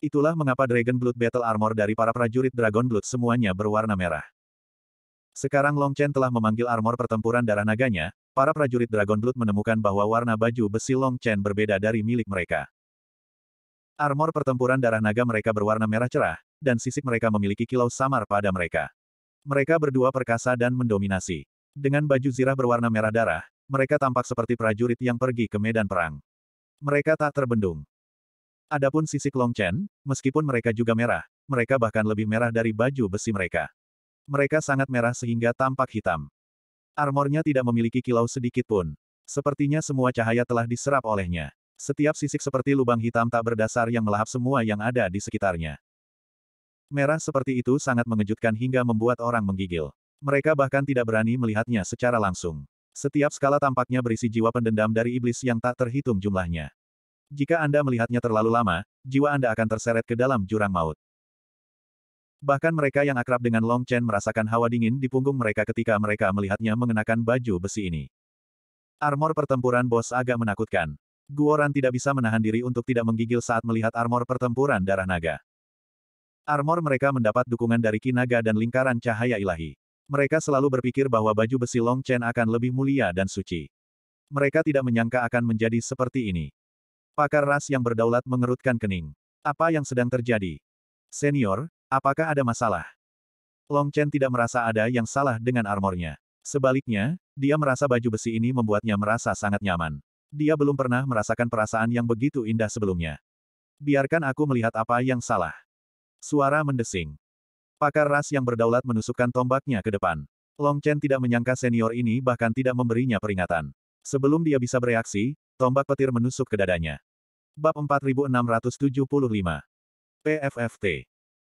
Itulah mengapa Dragon Blood Battle Armor dari para prajurit Dragon Blood semuanya berwarna merah. Sekarang Long Chen telah memanggil armor pertempuran darah naganya, Para prajurit Dragon Blood menemukan bahwa warna baju besi Long Chen berbeda dari milik mereka. Armor pertempuran darah naga mereka berwarna merah cerah, dan sisik mereka memiliki kilau samar pada mereka. Mereka berdua perkasa dan mendominasi. Dengan baju zirah berwarna merah darah, mereka tampak seperti prajurit yang pergi ke medan perang. Mereka tak terbendung. Adapun sisik Long Chen, meskipun mereka juga merah, mereka bahkan lebih merah dari baju besi mereka. Mereka sangat merah sehingga tampak hitam. Armornya tidak memiliki kilau sedikit pun. Sepertinya semua cahaya telah diserap olehnya. Setiap sisik seperti lubang hitam tak berdasar yang melahap semua yang ada di sekitarnya. Merah seperti itu sangat mengejutkan hingga membuat orang menggigil. Mereka bahkan tidak berani melihatnya secara langsung. Setiap skala tampaknya berisi jiwa pendendam dari iblis yang tak terhitung jumlahnya. Jika Anda melihatnya terlalu lama, jiwa Anda akan terseret ke dalam jurang maut. Bahkan mereka yang akrab dengan Long Chen merasakan hawa dingin di punggung mereka ketika mereka melihatnya mengenakan baju besi ini. Armor pertempuran bos agak menakutkan. Guoran tidak bisa menahan diri untuk tidak menggigil saat melihat armor pertempuran darah naga. Armor mereka mendapat dukungan dari Kinaga dan lingkaran cahaya ilahi. Mereka selalu berpikir bahwa baju besi Long Chen akan lebih mulia dan suci. Mereka tidak menyangka akan menjadi seperti ini. Pakar ras yang berdaulat mengerutkan kening. Apa yang sedang terjadi? Senior, Apakah ada masalah? Long Chen tidak merasa ada yang salah dengan armornya. Sebaliknya, dia merasa baju besi ini membuatnya merasa sangat nyaman. Dia belum pernah merasakan perasaan yang begitu indah sebelumnya. Biarkan aku melihat apa yang salah. Suara mendesing. Pakar ras yang berdaulat menusukkan tombaknya ke depan. Long Chen tidak menyangka senior ini bahkan tidak memberinya peringatan. Sebelum dia bisa bereaksi, tombak petir menusuk ke dadanya. Bab 4675 PFFT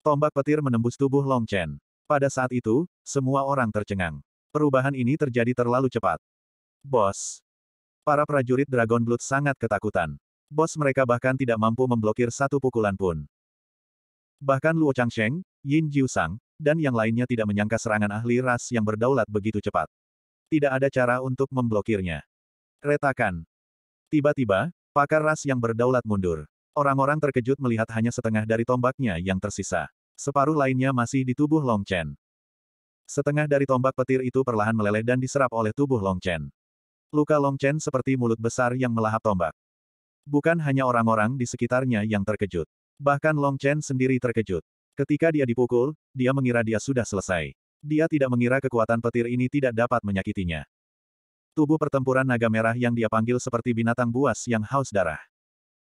Tombak petir menembus tubuh Long Chen. Pada saat itu, semua orang tercengang. Perubahan ini terjadi terlalu cepat. Bos. Para prajurit Dragon Blood sangat ketakutan. Bos mereka bahkan tidak mampu memblokir satu pukulan pun. Bahkan Luo Changsheng, Yin Jiusang, dan yang lainnya tidak menyangka serangan ahli ras yang berdaulat begitu cepat. Tidak ada cara untuk memblokirnya. Retakan. Tiba-tiba, pakar ras yang berdaulat mundur. Orang-orang terkejut melihat hanya setengah dari tombaknya yang tersisa. Separuh lainnya masih di tubuh Long Chen. Setengah dari tombak petir itu perlahan meleleh dan diserap oleh tubuh Long Chen. Luka Long Chen seperti mulut besar yang melahap tombak. Bukan hanya orang-orang di sekitarnya yang terkejut. Bahkan Long Chen sendiri terkejut. Ketika dia dipukul, dia mengira dia sudah selesai. Dia tidak mengira kekuatan petir ini tidak dapat menyakitinya. Tubuh pertempuran naga merah yang dia panggil seperti binatang buas yang haus darah.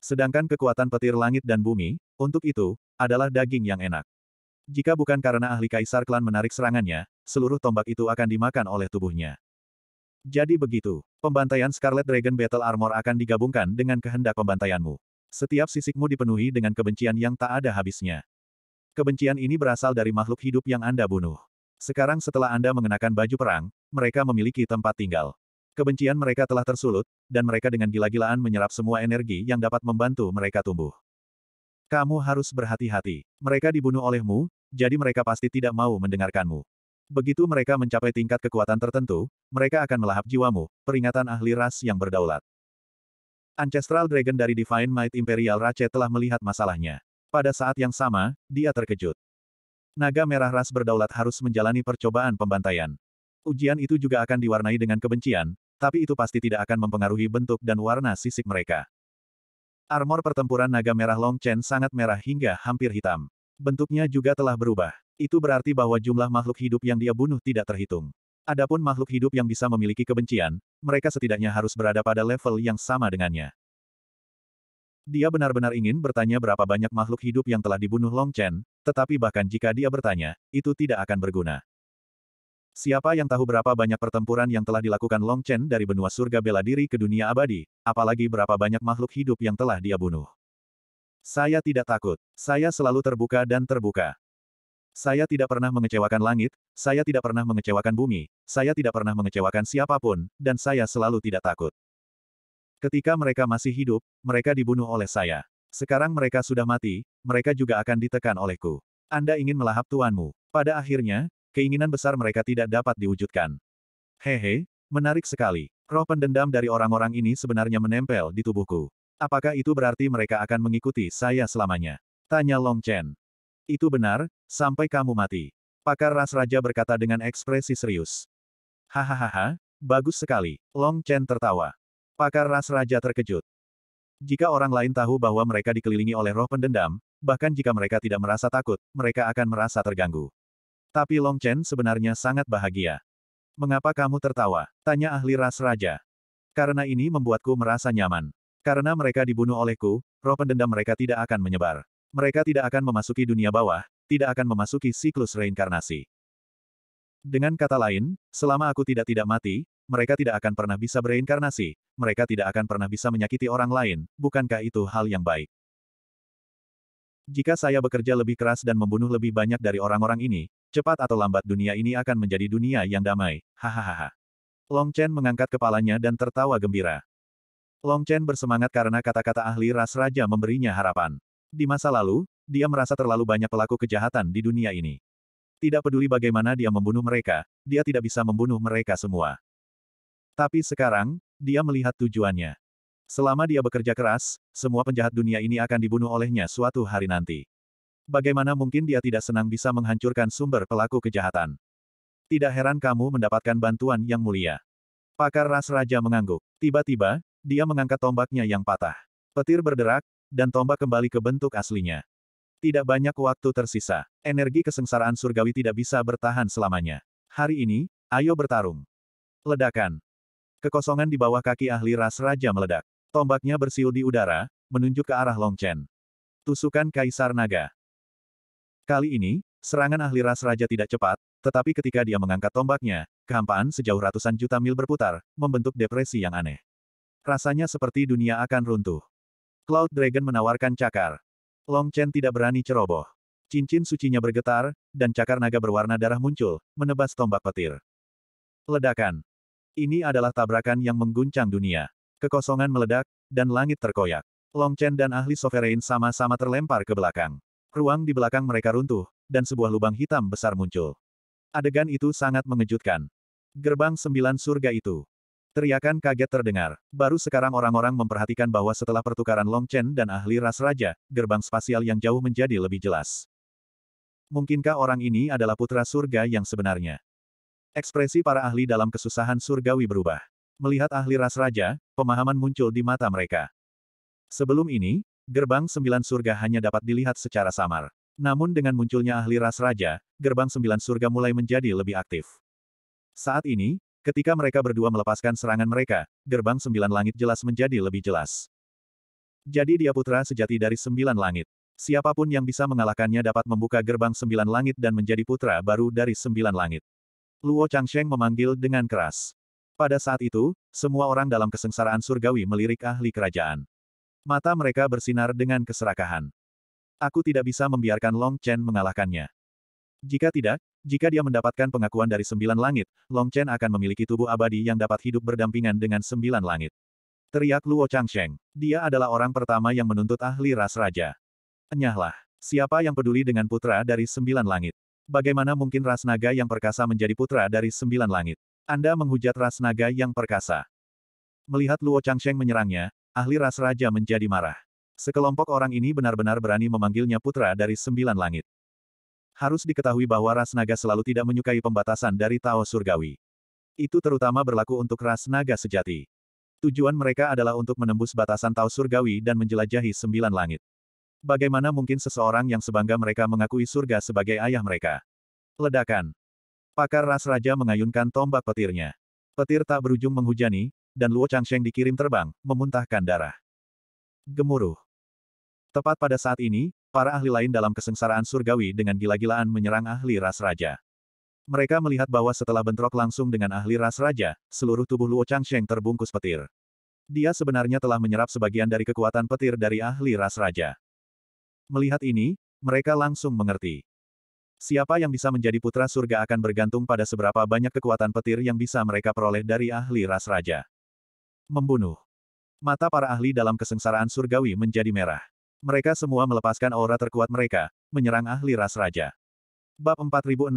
Sedangkan kekuatan petir langit dan bumi, untuk itu, adalah daging yang enak. Jika bukan karena ahli kaisar klan menarik serangannya, seluruh tombak itu akan dimakan oleh tubuhnya. Jadi begitu, pembantaian Scarlet Dragon Battle Armor akan digabungkan dengan kehendak pembantaianmu. Setiap sisikmu dipenuhi dengan kebencian yang tak ada habisnya. Kebencian ini berasal dari makhluk hidup yang Anda bunuh. Sekarang setelah Anda mengenakan baju perang, mereka memiliki tempat tinggal. Kebencian mereka telah tersulut, dan mereka dengan gila-gilaan menyerap semua energi yang dapat membantu mereka tumbuh. Kamu harus berhati-hati. Mereka dibunuh olehmu, jadi mereka pasti tidak mau mendengarkanmu. Begitu mereka mencapai tingkat kekuatan tertentu, mereka akan melahap jiwamu, peringatan ahli ras yang berdaulat. Ancestral Dragon dari Divine Might Imperial Rache telah melihat masalahnya. Pada saat yang sama, dia terkejut. Naga merah ras berdaulat harus menjalani percobaan pembantaian. Ujian itu juga akan diwarnai dengan kebencian, tapi itu pasti tidak akan mempengaruhi bentuk dan warna sisik mereka. Armor pertempuran naga merah Long Chen sangat merah hingga hampir hitam. Bentuknya juga telah berubah. Itu berarti bahwa jumlah makhluk hidup yang dia bunuh tidak terhitung. Adapun makhluk hidup yang bisa memiliki kebencian, mereka setidaknya harus berada pada level yang sama dengannya. Dia benar-benar ingin bertanya berapa banyak makhluk hidup yang telah dibunuh Long Chen, tetapi bahkan jika dia bertanya, itu tidak akan berguna. Siapa yang tahu berapa banyak pertempuran yang telah dilakukan Long Chen dari benua surga bela diri ke dunia abadi, apalagi berapa banyak makhluk hidup yang telah dia bunuh. Saya tidak takut. Saya selalu terbuka dan terbuka. Saya tidak pernah mengecewakan langit, saya tidak pernah mengecewakan bumi, saya tidak pernah mengecewakan siapapun, dan saya selalu tidak takut. Ketika mereka masih hidup, mereka dibunuh oleh saya. Sekarang mereka sudah mati, mereka juga akan ditekan olehku. Anda ingin melahap tuanmu. Pada akhirnya, keinginan besar mereka tidak dapat diwujudkan. Hehe, menarik sekali. Roh pendendam dari orang-orang ini sebenarnya menempel di tubuhku. Apakah itu berarti mereka akan mengikuti saya selamanya? Tanya Long Chen. Itu benar, sampai kamu mati. Pakar ras raja berkata dengan ekspresi serius. Hahaha, bagus sekali. Long Chen tertawa. Pakar ras raja terkejut. Jika orang lain tahu bahwa mereka dikelilingi oleh roh pendendam, bahkan jika mereka tidak merasa takut, mereka akan merasa terganggu. Tapi Long Chen sebenarnya sangat bahagia. Mengapa kamu tertawa? Tanya ahli ras raja. Karena ini membuatku merasa nyaman. Karena mereka dibunuh olehku, roh pendendam mereka tidak akan menyebar. Mereka tidak akan memasuki dunia bawah, tidak akan memasuki siklus reinkarnasi. Dengan kata lain, selama aku tidak-tidak mati, mereka tidak akan pernah bisa bereinkarnasi, mereka tidak akan pernah bisa menyakiti orang lain, bukankah itu hal yang baik? Jika saya bekerja lebih keras dan membunuh lebih banyak dari orang-orang ini, cepat atau lambat dunia ini akan menjadi dunia yang damai. Hahaha. Long Chen mengangkat kepalanya dan tertawa gembira. Long Chen bersemangat karena kata-kata ahli ras raja memberinya harapan. Di masa lalu, dia merasa terlalu banyak pelaku kejahatan di dunia ini. Tidak peduli bagaimana dia membunuh mereka, dia tidak bisa membunuh mereka semua. Tapi sekarang, dia melihat tujuannya. Selama dia bekerja keras, semua penjahat dunia ini akan dibunuh olehnya suatu hari nanti. Bagaimana mungkin dia tidak senang bisa menghancurkan sumber pelaku kejahatan? Tidak heran kamu mendapatkan bantuan yang mulia. Pakar Ras Raja mengangguk. Tiba-tiba, dia mengangkat tombaknya yang patah. Petir berderak, dan tombak kembali ke bentuk aslinya. Tidak banyak waktu tersisa. Energi kesengsaraan surgawi tidak bisa bertahan selamanya. Hari ini, ayo bertarung. Ledakan. Kekosongan di bawah kaki ahli ras raja meledak. Tombaknya bersiul di udara, menunjuk ke arah Long Chen. Tusukan Kaisar Naga. Kali ini, serangan ahli ras raja tidak cepat, tetapi ketika dia mengangkat tombaknya, kehampaan sejauh ratusan juta mil berputar, membentuk depresi yang aneh. Rasanya seperti dunia akan runtuh. Cloud Dragon menawarkan cakar. Long Chen tidak berani ceroboh. Cincin sucinya bergetar, dan cakar naga berwarna darah muncul, menebas tombak petir. Ledakan. Ini adalah tabrakan yang mengguncang dunia. Kekosongan meledak, dan langit terkoyak. Long Chen dan ahli sovereign sama-sama terlempar ke belakang. Ruang di belakang mereka runtuh, dan sebuah lubang hitam besar muncul. Adegan itu sangat mengejutkan. Gerbang sembilan surga itu. Teriakan kaget terdengar. Baru sekarang orang-orang memperhatikan bahwa setelah pertukaran Long Chen dan ahli ras raja, gerbang spasial yang jauh menjadi lebih jelas. Mungkinkah orang ini adalah putra surga yang sebenarnya? Ekspresi para ahli dalam kesusahan surgawi berubah. Melihat ahli ras raja, pemahaman muncul di mata mereka. Sebelum ini, gerbang sembilan surga hanya dapat dilihat secara samar. Namun dengan munculnya ahli ras raja, gerbang sembilan surga mulai menjadi lebih aktif. Saat ini, ketika mereka berdua melepaskan serangan mereka, gerbang sembilan langit jelas menjadi lebih jelas. Jadi dia putra sejati dari sembilan langit. Siapapun yang bisa mengalahkannya dapat membuka gerbang sembilan langit dan menjadi putra baru dari sembilan langit. Luo Changsheng memanggil dengan keras. Pada saat itu, semua orang dalam kesengsaraan surgawi melirik ahli kerajaan. Mata mereka bersinar dengan keserakahan. Aku tidak bisa membiarkan Long Chen mengalahkannya. Jika tidak, jika dia mendapatkan pengakuan dari sembilan langit, Long Chen akan memiliki tubuh abadi yang dapat hidup berdampingan dengan sembilan langit. Teriak Luo Changsheng. Dia adalah orang pertama yang menuntut ahli ras raja. Enyahlah. Siapa yang peduli dengan putra dari sembilan langit? Bagaimana mungkin ras naga yang perkasa menjadi putra dari sembilan langit? Anda menghujat ras naga yang perkasa. Melihat Luo Changsheng menyerangnya, ahli ras raja menjadi marah. Sekelompok orang ini benar-benar berani memanggilnya putra dari sembilan langit. Harus diketahui bahwa ras naga selalu tidak menyukai pembatasan dari Tao Surgawi. Itu terutama berlaku untuk ras naga sejati. Tujuan mereka adalah untuk menembus batasan Tao Surgawi dan menjelajahi sembilan langit. Bagaimana mungkin seseorang yang sebangga mereka mengakui surga sebagai ayah mereka? Ledakan. Pakar ras raja mengayunkan tombak petirnya. Petir tak berujung menghujani, dan Luo Changsheng dikirim terbang, memuntahkan darah. Gemuruh. Tepat pada saat ini, para ahli lain dalam kesengsaraan surgawi dengan gila-gilaan menyerang ahli ras raja. Mereka melihat bahwa setelah bentrok langsung dengan ahli ras raja, seluruh tubuh Luo Changsheng terbungkus petir. Dia sebenarnya telah menyerap sebagian dari kekuatan petir dari ahli ras raja. Melihat ini, mereka langsung mengerti. Siapa yang bisa menjadi putra surga akan bergantung pada seberapa banyak kekuatan petir yang bisa mereka peroleh dari ahli ras raja. Membunuh. Mata para ahli dalam kesengsaraan surgawi menjadi merah. Mereka semua melepaskan aura terkuat mereka, menyerang ahli ras raja. Bab 4676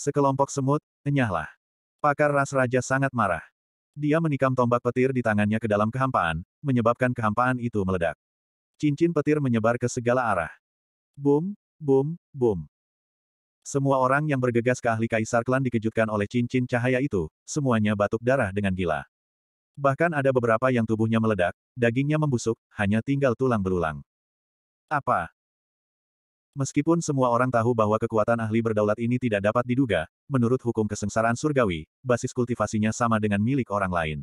Sekelompok semut, enyahlah. Pakar ras raja sangat marah. Dia menikam tombak petir di tangannya ke dalam kehampaan, menyebabkan kehampaan itu meledak. Cincin petir menyebar ke segala arah. Boom, Boom, boom. Semua orang yang bergegas ke ahli Kaisar Klan dikejutkan oleh cincin cahaya itu, semuanya batuk darah dengan gila. Bahkan ada beberapa yang tubuhnya meledak, dagingnya membusuk, hanya tinggal tulang belulang. Apa? Meskipun semua orang tahu bahwa kekuatan ahli berdaulat ini tidak dapat diduga, menurut hukum kesengsaraan surgawi, basis kultivasinya sama dengan milik orang lain.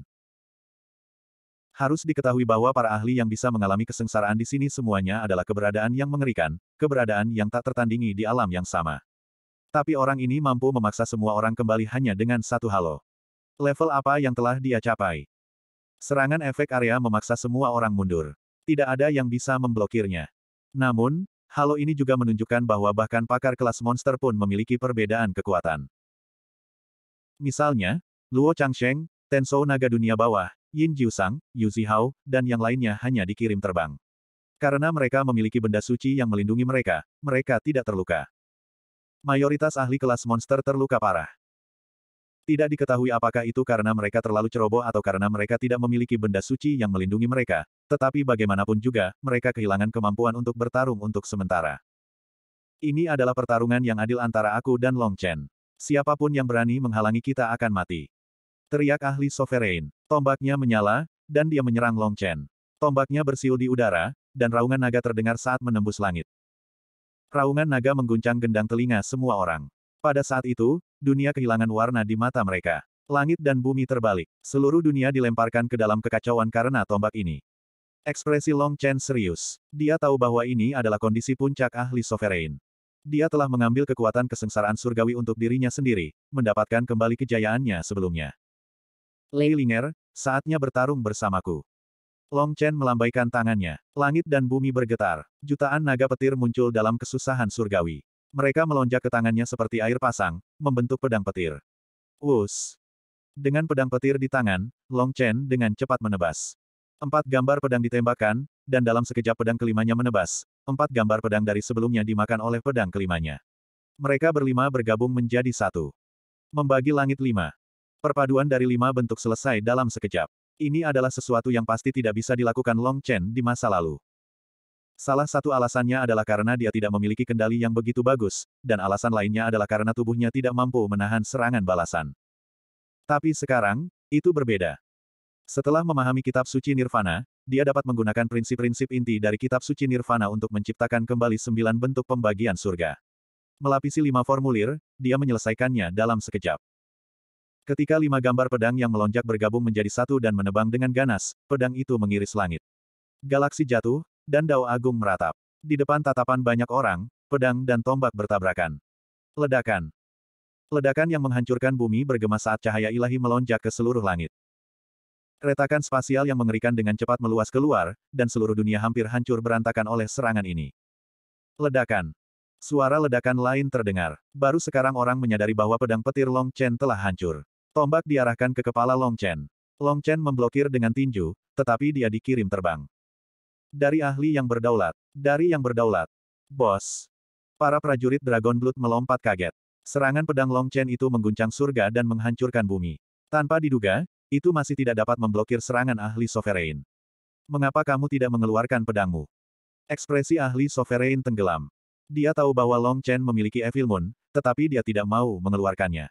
Harus diketahui bahwa para ahli yang bisa mengalami kesengsaraan di sini semuanya adalah keberadaan yang mengerikan, keberadaan yang tak tertandingi di alam yang sama. Tapi orang ini mampu memaksa semua orang kembali hanya dengan satu halo. Level apa yang telah dia capai? Serangan efek area memaksa semua orang mundur. Tidak ada yang bisa memblokirnya. Namun, halo ini juga menunjukkan bahwa bahkan pakar kelas monster pun memiliki perbedaan kekuatan. Misalnya, Luo Changsheng, Tensou Naga Dunia Bawah, Yin Jiusang, Yu Zihao, dan yang lainnya hanya dikirim terbang. Karena mereka memiliki benda suci yang melindungi mereka, mereka tidak terluka. Mayoritas ahli kelas monster terluka parah. Tidak diketahui apakah itu karena mereka terlalu ceroboh atau karena mereka tidak memiliki benda suci yang melindungi mereka, tetapi bagaimanapun juga, mereka kehilangan kemampuan untuk bertarung untuk sementara. Ini adalah pertarungan yang adil antara aku dan Long Chen. Siapapun yang berani menghalangi kita akan mati. Teriak ahli sovereign. Tombaknya menyala, dan dia menyerang Long Chen. Tombaknya bersiul di udara, dan raungan naga terdengar saat menembus langit. Raungan naga mengguncang gendang telinga semua orang. Pada saat itu, dunia kehilangan warna di mata mereka. Langit dan bumi terbalik. Seluruh dunia dilemparkan ke dalam kekacauan karena tombak ini. Ekspresi Long Chen serius. Dia tahu bahwa ini adalah kondisi puncak ahli sovereign. Dia telah mengambil kekuatan kesengsaraan surgawi untuk dirinya sendiri, mendapatkan kembali kejayaannya sebelumnya. Lei Linger, saatnya bertarung bersamaku. Long Chen melambaikan tangannya. Langit dan bumi bergetar. Jutaan naga petir muncul dalam kesusahan surgawi. Mereka melonjak ke tangannya seperti air pasang, membentuk pedang petir. Wus! Dengan pedang petir di tangan, Long Chen dengan cepat menebas. Empat gambar pedang ditembakkan, dan dalam sekejap pedang kelimanya menebas. Empat gambar pedang dari sebelumnya dimakan oleh pedang kelimanya. Mereka berlima bergabung menjadi satu. Membagi langit lima. Perpaduan dari lima bentuk selesai dalam sekejap. Ini adalah sesuatu yang pasti tidak bisa dilakukan Long Chen di masa lalu. Salah satu alasannya adalah karena dia tidak memiliki kendali yang begitu bagus, dan alasan lainnya adalah karena tubuhnya tidak mampu menahan serangan balasan. Tapi sekarang, itu berbeda. Setelah memahami kitab suci Nirvana, dia dapat menggunakan prinsip-prinsip inti dari kitab suci Nirvana untuk menciptakan kembali sembilan bentuk pembagian surga. Melapisi lima formulir, dia menyelesaikannya dalam sekejap. Ketika lima gambar pedang yang melonjak bergabung menjadi satu dan menebang dengan ganas, pedang itu mengiris langit. Galaksi jatuh, dan Dao Agung meratap. Di depan tatapan banyak orang, pedang dan tombak bertabrakan. Ledakan. Ledakan yang menghancurkan bumi bergema saat cahaya ilahi melonjak ke seluruh langit. Retakan spasial yang mengerikan dengan cepat meluas keluar, dan seluruh dunia hampir hancur berantakan oleh serangan ini. Ledakan. Suara ledakan lain terdengar. Baru sekarang orang menyadari bahwa pedang petir Long Chen telah hancur. Tombak diarahkan ke kepala Long Chen. Long Chen memblokir dengan tinju, tetapi dia dikirim terbang. Dari ahli yang berdaulat. Dari yang berdaulat. Bos. Para prajurit Dragon Blood melompat kaget. Serangan pedang Long Chen itu mengguncang surga dan menghancurkan bumi. Tanpa diduga, itu masih tidak dapat memblokir serangan ahli Sovereign. Mengapa kamu tidak mengeluarkan pedangmu? Ekspresi ahli Sovereign tenggelam. Dia tahu bahwa Long Chen memiliki Evil Moon, tetapi dia tidak mau mengeluarkannya.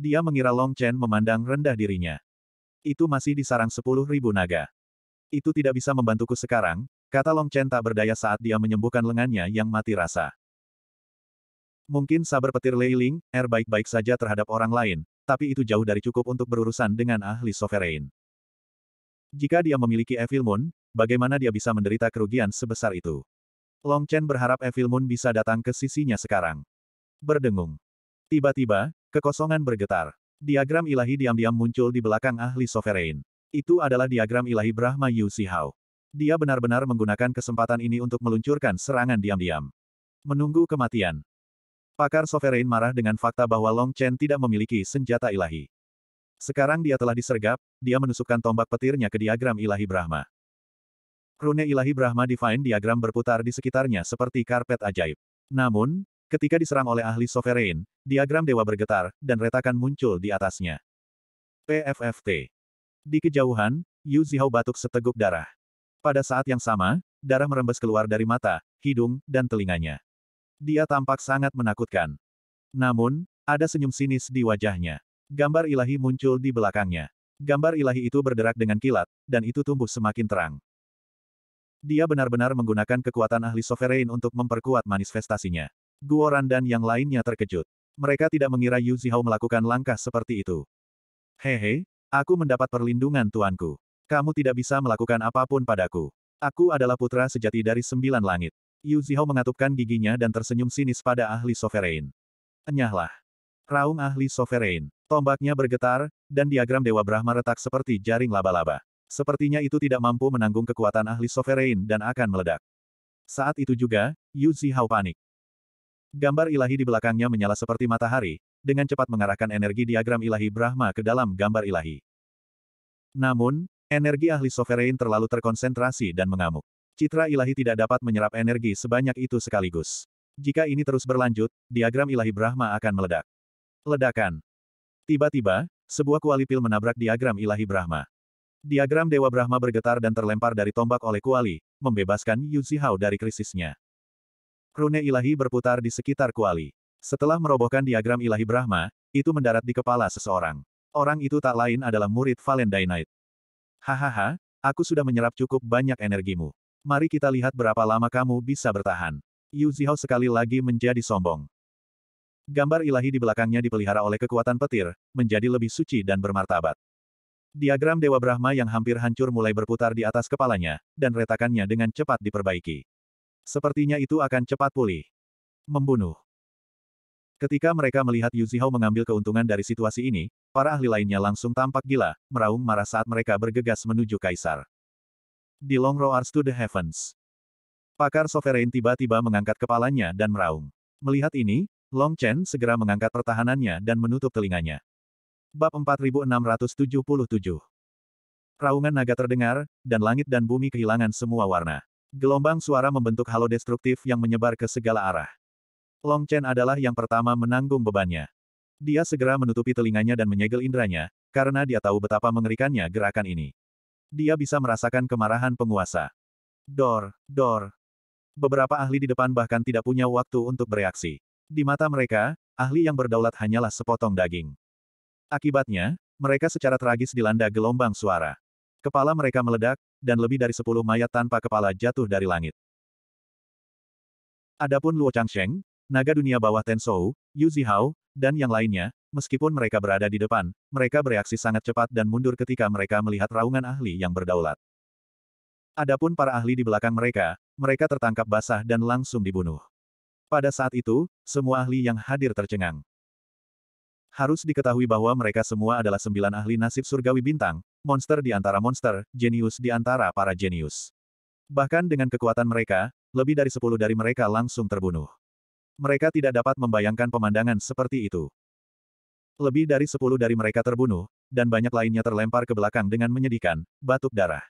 Dia mengira Long Chen memandang rendah dirinya. Itu masih disarang sepuluh ribu naga. Itu tidak bisa membantuku sekarang, kata Long Chen tak berdaya saat dia menyembuhkan lengannya yang mati rasa. Mungkin sabar petir Ling, Er baik-baik saja terhadap orang lain, tapi itu jauh dari cukup untuk berurusan dengan ahli sovereign. Jika dia memiliki Evil Moon, bagaimana dia bisa menderita kerugian sebesar itu? Long Chen berharap Evil Moon bisa datang ke sisinya sekarang. Berdengung. Tiba-tiba, Kekosongan bergetar. Diagram ilahi diam-diam muncul di belakang ahli sovereign. Itu adalah diagram ilahi Brahma Yu Sihao. Dia benar-benar menggunakan kesempatan ini untuk meluncurkan serangan diam-diam. Menunggu kematian. Pakar sovereign marah dengan fakta bahwa Long Chen tidak memiliki senjata ilahi. Sekarang dia telah disergap, dia menusukkan tombak petirnya ke diagram ilahi Brahma. Rune ilahi Brahma Divine diagram berputar di sekitarnya seperti karpet ajaib. Namun, Ketika diserang oleh ahli sovereign, diagram dewa bergetar, dan retakan muncul di atasnya. PFFT. Di kejauhan, Yu Zihao batuk seteguk darah. Pada saat yang sama, darah merembes keluar dari mata, hidung, dan telinganya. Dia tampak sangat menakutkan. Namun, ada senyum sinis di wajahnya. Gambar ilahi muncul di belakangnya. Gambar ilahi itu berderak dengan kilat, dan itu tumbuh semakin terang. Dia benar-benar menggunakan kekuatan ahli sovereign untuk memperkuat manifestasinya. Guoran dan yang lainnya terkejut. Mereka tidak mengira Yu Zihao melakukan langkah seperti itu. Hehe, aku mendapat perlindungan tuanku. Kamu tidak bisa melakukan apapun padaku. Aku adalah putra sejati dari sembilan langit. Yu Zihao mengatupkan giginya dan tersenyum sinis pada ahli sovereign. Enyahlah. Raung ahli sovereign. Tombaknya bergetar, dan diagram Dewa Brahma retak seperti jaring laba-laba. Sepertinya itu tidak mampu menanggung kekuatan ahli sovereign dan akan meledak. Saat itu juga, Yu Zihao panik. Gambar ilahi di belakangnya menyala seperti matahari, dengan cepat mengarahkan energi diagram ilahi Brahma ke dalam gambar ilahi. Namun, energi ahli sovereign terlalu terkonsentrasi dan mengamuk. Citra ilahi tidak dapat menyerap energi sebanyak itu sekaligus. Jika ini terus berlanjut, diagram ilahi Brahma akan meledak. Ledakan. Tiba-tiba, sebuah kuali pil menabrak diagram ilahi Brahma. Diagram Dewa Brahma bergetar dan terlempar dari tombak oleh kuali, membebaskan Yu Zihao dari krisisnya. Rune ilahi berputar di sekitar kuali. Setelah merobohkan diagram ilahi Brahma, itu mendarat di kepala seseorang. Orang itu tak lain adalah murid Valentine Knight. Hahaha, aku sudah menyerap cukup banyak energimu. Mari kita lihat berapa lama kamu bisa bertahan. Yu Zihao sekali lagi menjadi sombong. Gambar ilahi di belakangnya dipelihara oleh kekuatan petir, menjadi lebih suci dan bermartabat. Diagram Dewa Brahma yang hampir hancur mulai berputar di atas kepalanya, dan retakannya dengan cepat diperbaiki. Sepertinya itu akan cepat pulih. Membunuh. Ketika mereka melihat Yu Zihao mengambil keuntungan dari situasi ini, para ahli lainnya langsung tampak gila, meraung marah saat mereka bergegas menuju Kaisar. Di long roars to the heavens. Pakar Sovereign tiba-tiba mengangkat kepalanya dan meraung. Melihat ini, Long Chen segera mengangkat pertahanannya dan menutup telinganya. Bab 4677 Raungan naga terdengar, dan langit dan bumi kehilangan semua warna. Gelombang suara membentuk halo destruktif yang menyebar ke segala arah. Long Chen adalah yang pertama menanggung bebannya. Dia segera menutupi telinganya dan menyegel indranya, karena dia tahu betapa mengerikannya gerakan ini. Dia bisa merasakan kemarahan penguasa. Dor, dor. Beberapa ahli di depan bahkan tidak punya waktu untuk bereaksi. Di mata mereka, ahli yang berdaulat hanyalah sepotong daging. Akibatnya, mereka secara tragis dilanda gelombang suara. Kepala mereka meledak, dan lebih dari sepuluh mayat tanpa kepala jatuh dari langit. Adapun Luo Changsheng, naga dunia bawah Tensou, Yu Zihao, dan yang lainnya, meskipun mereka berada di depan, mereka bereaksi sangat cepat dan mundur ketika mereka melihat raungan ahli yang berdaulat. Adapun para ahli di belakang mereka, mereka tertangkap basah dan langsung dibunuh. Pada saat itu, semua ahli yang hadir tercengang. Harus diketahui bahwa mereka semua adalah sembilan ahli nasib surgawi bintang, monster di antara monster, jenius di antara para jenius. Bahkan dengan kekuatan mereka, lebih dari sepuluh dari mereka langsung terbunuh. Mereka tidak dapat membayangkan pemandangan seperti itu. Lebih dari sepuluh dari mereka terbunuh, dan banyak lainnya terlempar ke belakang dengan menyedihkan, batuk darah.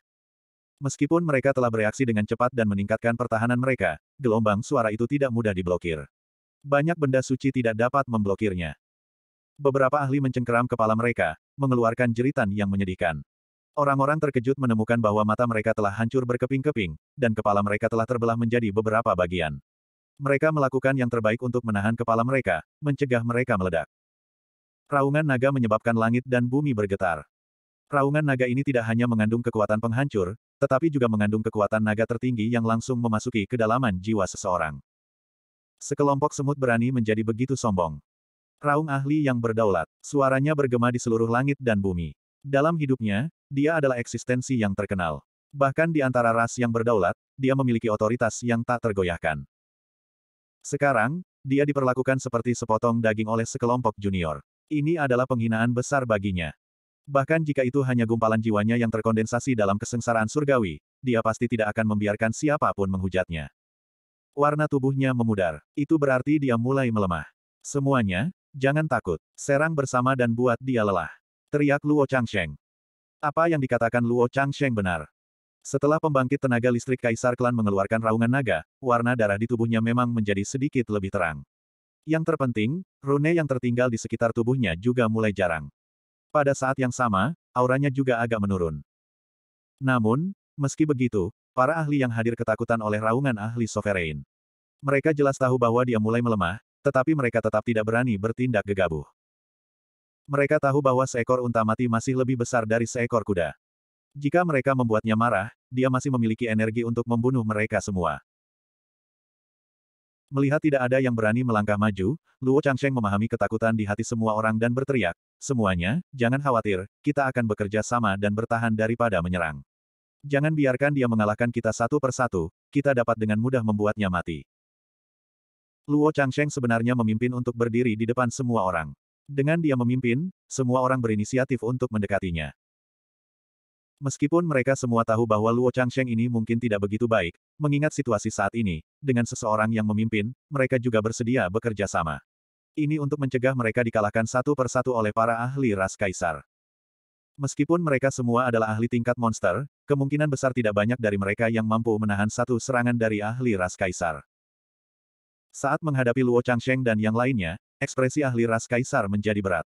Meskipun mereka telah bereaksi dengan cepat dan meningkatkan pertahanan mereka, gelombang suara itu tidak mudah diblokir. Banyak benda suci tidak dapat memblokirnya. Beberapa ahli mencengkeram kepala mereka, mengeluarkan jeritan yang menyedihkan. Orang-orang terkejut menemukan bahwa mata mereka telah hancur berkeping-keping, dan kepala mereka telah terbelah menjadi beberapa bagian. Mereka melakukan yang terbaik untuk menahan kepala mereka, mencegah mereka meledak. Raungan naga menyebabkan langit dan bumi bergetar. Raungan naga ini tidak hanya mengandung kekuatan penghancur, tetapi juga mengandung kekuatan naga tertinggi yang langsung memasuki kedalaman jiwa seseorang. Sekelompok semut berani menjadi begitu sombong. Raung ahli yang berdaulat, suaranya bergema di seluruh langit dan bumi. Dalam hidupnya, dia adalah eksistensi yang terkenal. Bahkan di antara ras yang berdaulat, dia memiliki otoritas yang tak tergoyahkan. Sekarang, dia diperlakukan seperti sepotong daging oleh sekelompok junior. Ini adalah penghinaan besar baginya. Bahkan jika itu hanya gumpalan jiwanya yang terkondensasi dalam kesengsaraan surgawi, dia pasti tidak akan membiarkan siapapun menghujatnya. Warna tubuhnya memudar. Itu berarti dia mulai melemah. Semuanya, Jangan takut, serang bersama dan buat dia lelah. Teriak Luo Changsheng. Apa yang dikatakan Luo Changsheng benar. Setelah pembangkit tenaga listrik Kaisar Klan mengeluarkan raungan naga, warna darah di tubuhnya memang menjadi sedikit lebih terang. Yang terpenting, rune yang tertinggal di sekitar tubuhnya juga mulai jarang. Pada saat yang sama, auranya juga agak menurun. Namun, meski begitu, para ahli yang hadir ketakutan oleh raungan ahli sovereign. Mereka jelas tahu bahwa dia mulai melemah, tetapi mereka tetap tidak berani bertindak gegabah. Mereka tahu bahwa seekor unta mati masih lebih besar dari seekor kuda. Jika mereka membuatnya marah, dia masih memiliki energi untuk membunuh mereka semua. Melihat tidak ada yang berani melangkah maju, Luo Changsheng memahami ketakutan di hati semua orang dan berteriak, Semuanya, jangan khawatir, kita akan bekerja sama dan bertahan daripada menyerang. Jangan biarkan dia mengalahkan kita satu persatu, kita dapat dengan mudah membuatnya mati. Luo Changsheng sebenarnya memimpin untuk berdiri di depan semua orang. Dengan dia memimpin, semua orang berinisiatif untuk mendekatinya. Meskipun mereka semua tahu bahwa Luo Changsheng ini mungkin tidak begitu baik, mengingat situasi saat ini, dengan seseorang yang memimpin, mereka juga bersedia bekerja sama. Ini untuk mencegah mereka dikalahkan satu persatu oleh para ahli ras kaisar. Meskipun mereka semua adalah ahli tingkat monster, kemungkinan besar tidak banyak dari mereka yang mampu menahan satu serangan dari ahli ras kaisar. Saat menghadapi Luo Changsheng dan yang lainnya, ekspresi ahli ras kaisar menjadi berat.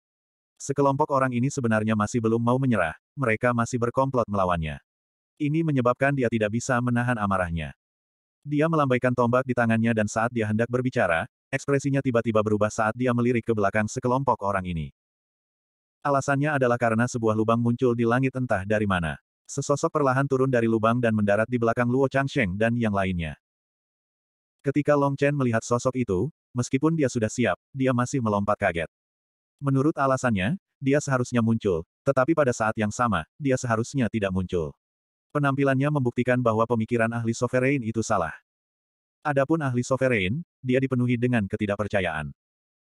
Sekelompok orang ini sebenarnya masih belum mau menyerah, mereka masih berkomplot melawannya. Ini menyebabkan dia tidak bisa menahan amarahnya. Dia melambaikan tombak di tangannya dan saat dia hendak berbicara, ekspresinya tiba-tiba berubah saat dia melirik ke belakang sekelompok orang ini. Alasannya adalah karena sebuah lubang muncul di langit entah dari mana. Sesosok perlahan turun dari lubang dan mendarat di belakang Luo Changsheng dan yang lainnya. Ketika Long Chen melihat sosok itu, meskipun dia sudah siap, dia masih melompat kaget. Menurut alasannya, dia seharusnya muncul, tetapi pada saat yang sama, dia seharusnya tidak muncul. Penampilannya membuktikan bahwa pemikiran ahli sovereign itu salah. Adapun ahli sovereign, dia dipenuhi dengan ketidakpercayaan.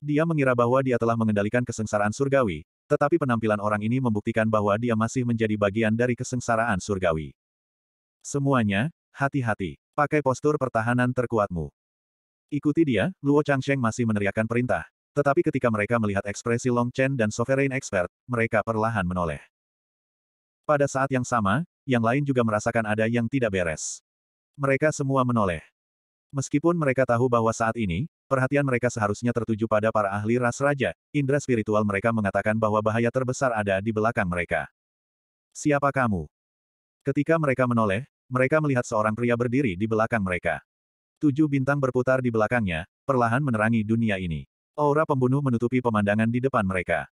Dia mengira bahwa dia telah mengendalikan kesengsaraan surgawi, tetapi penampilan orang ini membuktikan bahwa dia masih menjadi bagian dari kesengsaraan surgawi. Semuanya, Hati-hati, pakai postur pertahanan terkuatmu. Ikuti dia, Luo Changsheng masih meneriakkan perintah. Tetapi ketika mereka melihat ekspresi Long Chen dan Sovereign Expert, mereka perlahan menoleh. Pada saat yang sama, yang lain juga merasakan ada yang tidak beres. Mereka semua menoleh. Meskipun mereka tahu bahwa saat ini, perhatian mereka seharusnya tertuju pada para ahli ras raja, indra spiritual mereka mengatakan bahwa bahaya terbesar ada di belakang mereka. Siapa kamu? Ketika mereka menoleh, mereka melihat seorang pria berdiri di belakang mereka. Tujuh bintang berputar di belakangnya, perlahan menerangi dunia ini. Aura pembunuh menutupi pemandangan di depan mereka.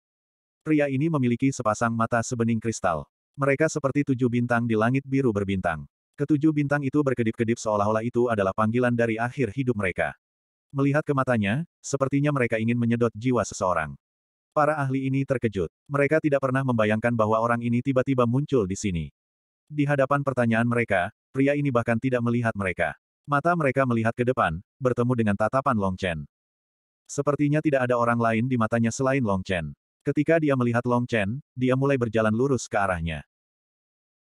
Pria ini memiliki sepasang mata sebening kristal. Mereka seperti tujuh bintang di langit biru berbintang. Ketujuh bintang itu berkedip-kedip seolah-olah itu adalah panggilan dari akhir hidup mereka. Melihat ke matanya, sepertinya mereka ingin menyedot jiwa seseorang. Para ahli ini terkejut. Mereka tidak pernah membayangkan bahwa orang ini tiba-tiba muncul di sini. Di hadapan pertanyaan mereka, pria ini bahkan tidak melihat mereka. Mata mereka melihat ke depan, bertemu dengan tatapan Long Chen. Sepertinya tidak ada orang lain di matanya selain Long Chen. Ketika dia melihat Long Chen, dia mulai berjalan lurus ke arahnya.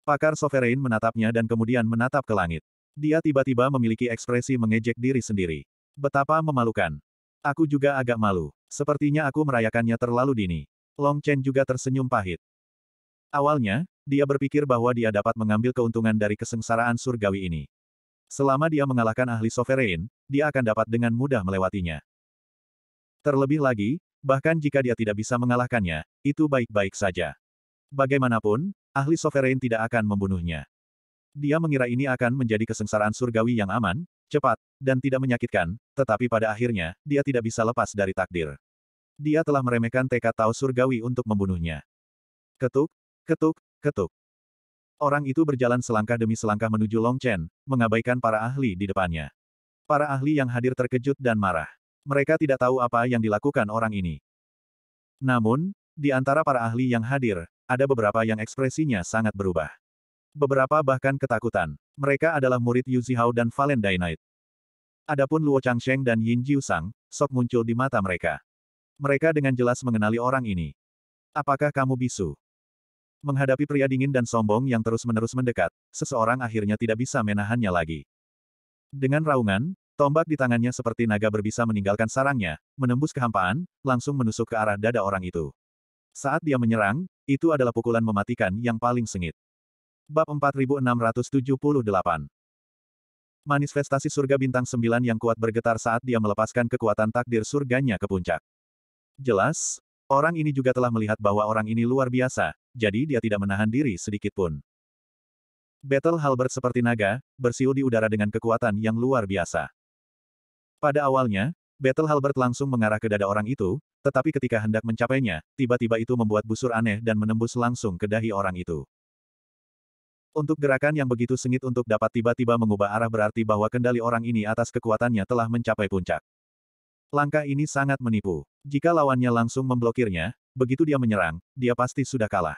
Pakar Sovereign menatapnya dan kemudian menatap ke langit. Dia tiba-tiba memiliki ekspresi mengejek diri sendiri. Betapa memalukan. Aku juga agak malu. Sepertinya aku merayakannya terlalu dini. Long Chen juga tersenyum pahit. Awalnya, dia berpikir bahwa dia dapat mengambil keuntungan dari kesengsaraan surgawi ini. Selama dia mengalahkan ahli sovereign, dia akan dapat dengan mudah melewatinya. Terlebih lagi, bahkan jika dia tidak bisa mengalahkannya, itu baik-baik saja. Bagaimanapun, ahli sovereign tidak akan membunuhnya. Dia mengira ini akan menjadi kesengsaraan surgawi yang aman, cepat, dan tidak menyakitkan, tetapi pada akhirnya, dia tidak bisa lepas dari takdir. Dia telah meremehkan tekad Tao surgawi untuk membunuhnya. Ketuk, ketuk, Ketuk. Orang itu berjalan selangkah demi selangkah menuju Long Chen, mengabaikan para ahli di depannya. Para ahli yang hadir terkejut dan marah. Mereka tidak tahu apa yang dilakukan orang ini. Namun, di antara para ahli yang hadir, ada beberapa yang ekspresinya sangat berubah. Beberapa bahkan ketakutan. Mereka adalah murid Yu Zihao dan Valen Dainite. Adapun Luo Changsheng dan Yin Jiusang, sok muncul di mata mereka. Mereka dengan jelas mengenali orang ini. Apakah kamu bisu? Menghadapi pria dingin dan sombong yang terus-menerus mendekat, seseorang akhirnya tidak bisa menahannya lagi. Dengan raungan, tombak di tangannya seperti naga berbisa meninggalkan sarangnya, menembus kehampaan, langsung menusuk ke arah dada orang itu. Saat dia menyerang, itu adalah pukulan mematikan yang paling sengit. Bab 4678 Manifestasi surga bintang sembilan yang kuat bergetar saat dia melepaskan kekuatan takdir surganya ke puncak. Jelas, Orang ini juga telah melihat bahwa orang ini luar biasa, jadi dia tidak menahan diri sedikit pun. Battle Halbert seperti naga, bersiul di udara dengan kekuatan yang luar biasa. Pada awalnya, Battle Halbert langsung mengarah ke dada orang itu, tetapi ketika hendak mencapainya, tiba-tiba itu membuat busur aneh dan menembus langsung ke dahi orang itu. Untuk gerakan yang begitu sengit untuk dapat tiba-tiba mengubah arah berarti bahwa kendali orang ini atas kekuatannya telah mencapai puncak. Langkah ini sangat menipu. Jika lawannya langsung memblokirnya, begitu dia menyerang, dia pasti sudah kalah.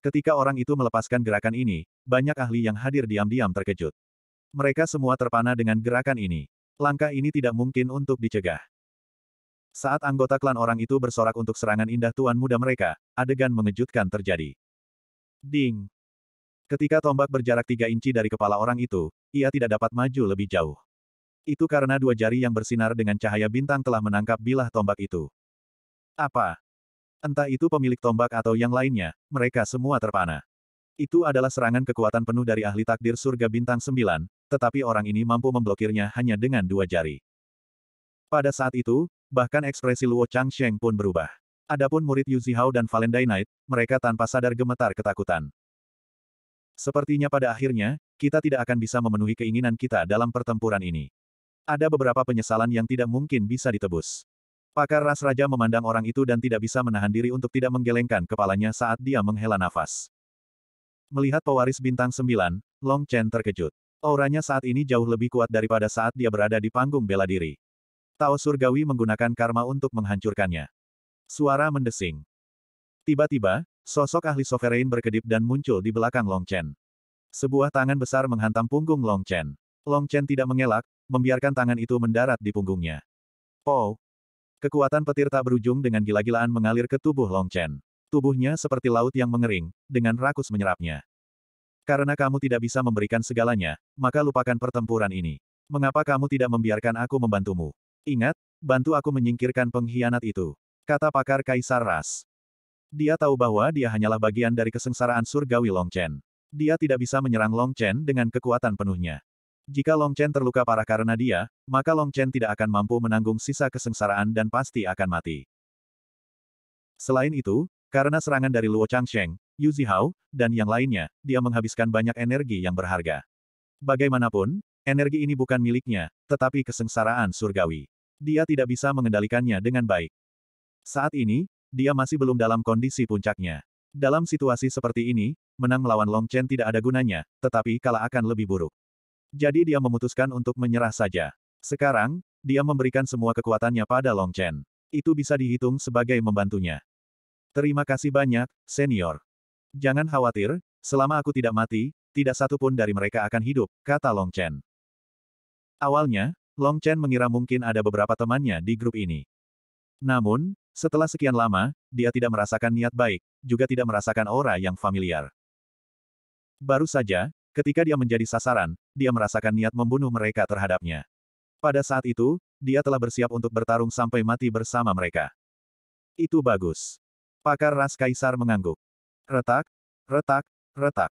Ketika orang itu melepaskan gerakan ini, banyak ahli yang hadir diam-diam terkejut. Mereka semua terpana dengan gerakan ini. Langkah ini tidak mungkin untuk dicegah. Saat anggota klan orang itu bersorak untuk serangan indah tuan muda mereka, adegan mengejutkan terjadi. Ding! Ketika tombak berjarak tiga inci dari kepala orang itu, ia tidak dapat maju lebih jauh. Itu karena dua jari yang bersinar dengan cahaya bintang telah menangkap bilah tombak itu. Apa? Entah itu pemilik tombak atau yang lainnya, mereka semua terpana. Itu adalah serangan kekuatan penuh dari ahli takdir surga bintang sembilan, tetapi orang ini mampu memblokirnya hanya dengan dua jari. Pada saat itu, bahkan ekspresi Luo Changsheng pun berubah. Adapun murid Yu Zihao dan Valentine Knight, mereka tanpa sadar gemetar ketakutan. Sepertinya pada akhirnya, kita tidak akan bisa memenuhi keinginan kita dalam pertempuran ini. Ada beberapa penyesalan yang tidak mungkin bisa ditebus. Pakar Ras Raja memandang orang itu dan tidak bisa menahan diri untuk tidak menggelengkan kepalanya saat dia menghela nafas. Melihat pewaris bintang sembilan, Long Chen terkejut. Auranya saat ini jauh lebih kuat daripada saat dia berada di panggung bela diri. Tao Surgawi menggunakan karma untuk menghancurkannya. Suara mendesing. Tiba-tiba, sosok ahli sovereign berkedip dan muncul di belakang Long Chen. Sebuah tangan besar menghantam punggung Long Chen. Long Chen tidak mengelak, membiarkan tangan itu mendarat di punggungnya. Pow! Kekuatan petir tak berujung dengan gila-gilaan mengalir ke tubuh Long Chen. Tubuhnya seperti laut yang mengering, dengan rakus menyerapnya. Karena kamu tidak bisa memberikan segalanya, maka lupakan pertempuran ini. Mengapa kamu tidak membiarkan aku membantumu? Ingat, bantu aku menyingkirkan pengkhianat itu. Kata pakar Kaisar Ras. Dia tahu bahwa dia hanyalah bagian dari kesengsaraan surgawi Long Chen. Dia tidak bisa menyerang Long Chen dengan kekuatan penuhnya. Jika Long Chen terluka parah karena dia, maka Long Chen tidak akan mampu menanggung sisa kesengsaraan dan pasti akan mati. Selain itu, karena serangan dari Luo Changsheng, Yu Zihao, dan yang lainnya, dia menghabiskan banyak energi yang berharga. Bagaimanapun, energi ini bukan miliknya, tetapi kesengsaraan surgawi. Dia tidak bisa mengendalikannya dengan baik. Saat ini, dia masih belum dalam kondisi puncaknya. Dalam situasi seperti ini, menang melawan Long Chen tidak ada gunanya, tetapi kalah akan lebih buruk. Jadi dia memutuskan untuk menyerah saja. Sekarang, dia memberikan semua kekuatannya pada Long Chen. Itu bisa dihitung sebagai membantunya. Terima kasih banyak, senior. Jangan khawatir, selama aku tidak mati, tidak satu pun dari mereka akan hidup, kata Long Chen. Awalnya, Long Chen mengira mungkin ada beberapa temannya di grup ini. Namun, setelah sekian lama, dia tidak merasakan niat baik, juga tidak merasakan aura yang familiar. Baru saja, Ketika dia menjadi sasaran, dia merasakan niat membunuh mereka terhadapnya. Pada saat itu, dia telah bersiap untuk bertarung sampai mati bersama mereka. Itu bagus. Pakar Ras Kaisar mengangguk. Retak, retak, retak.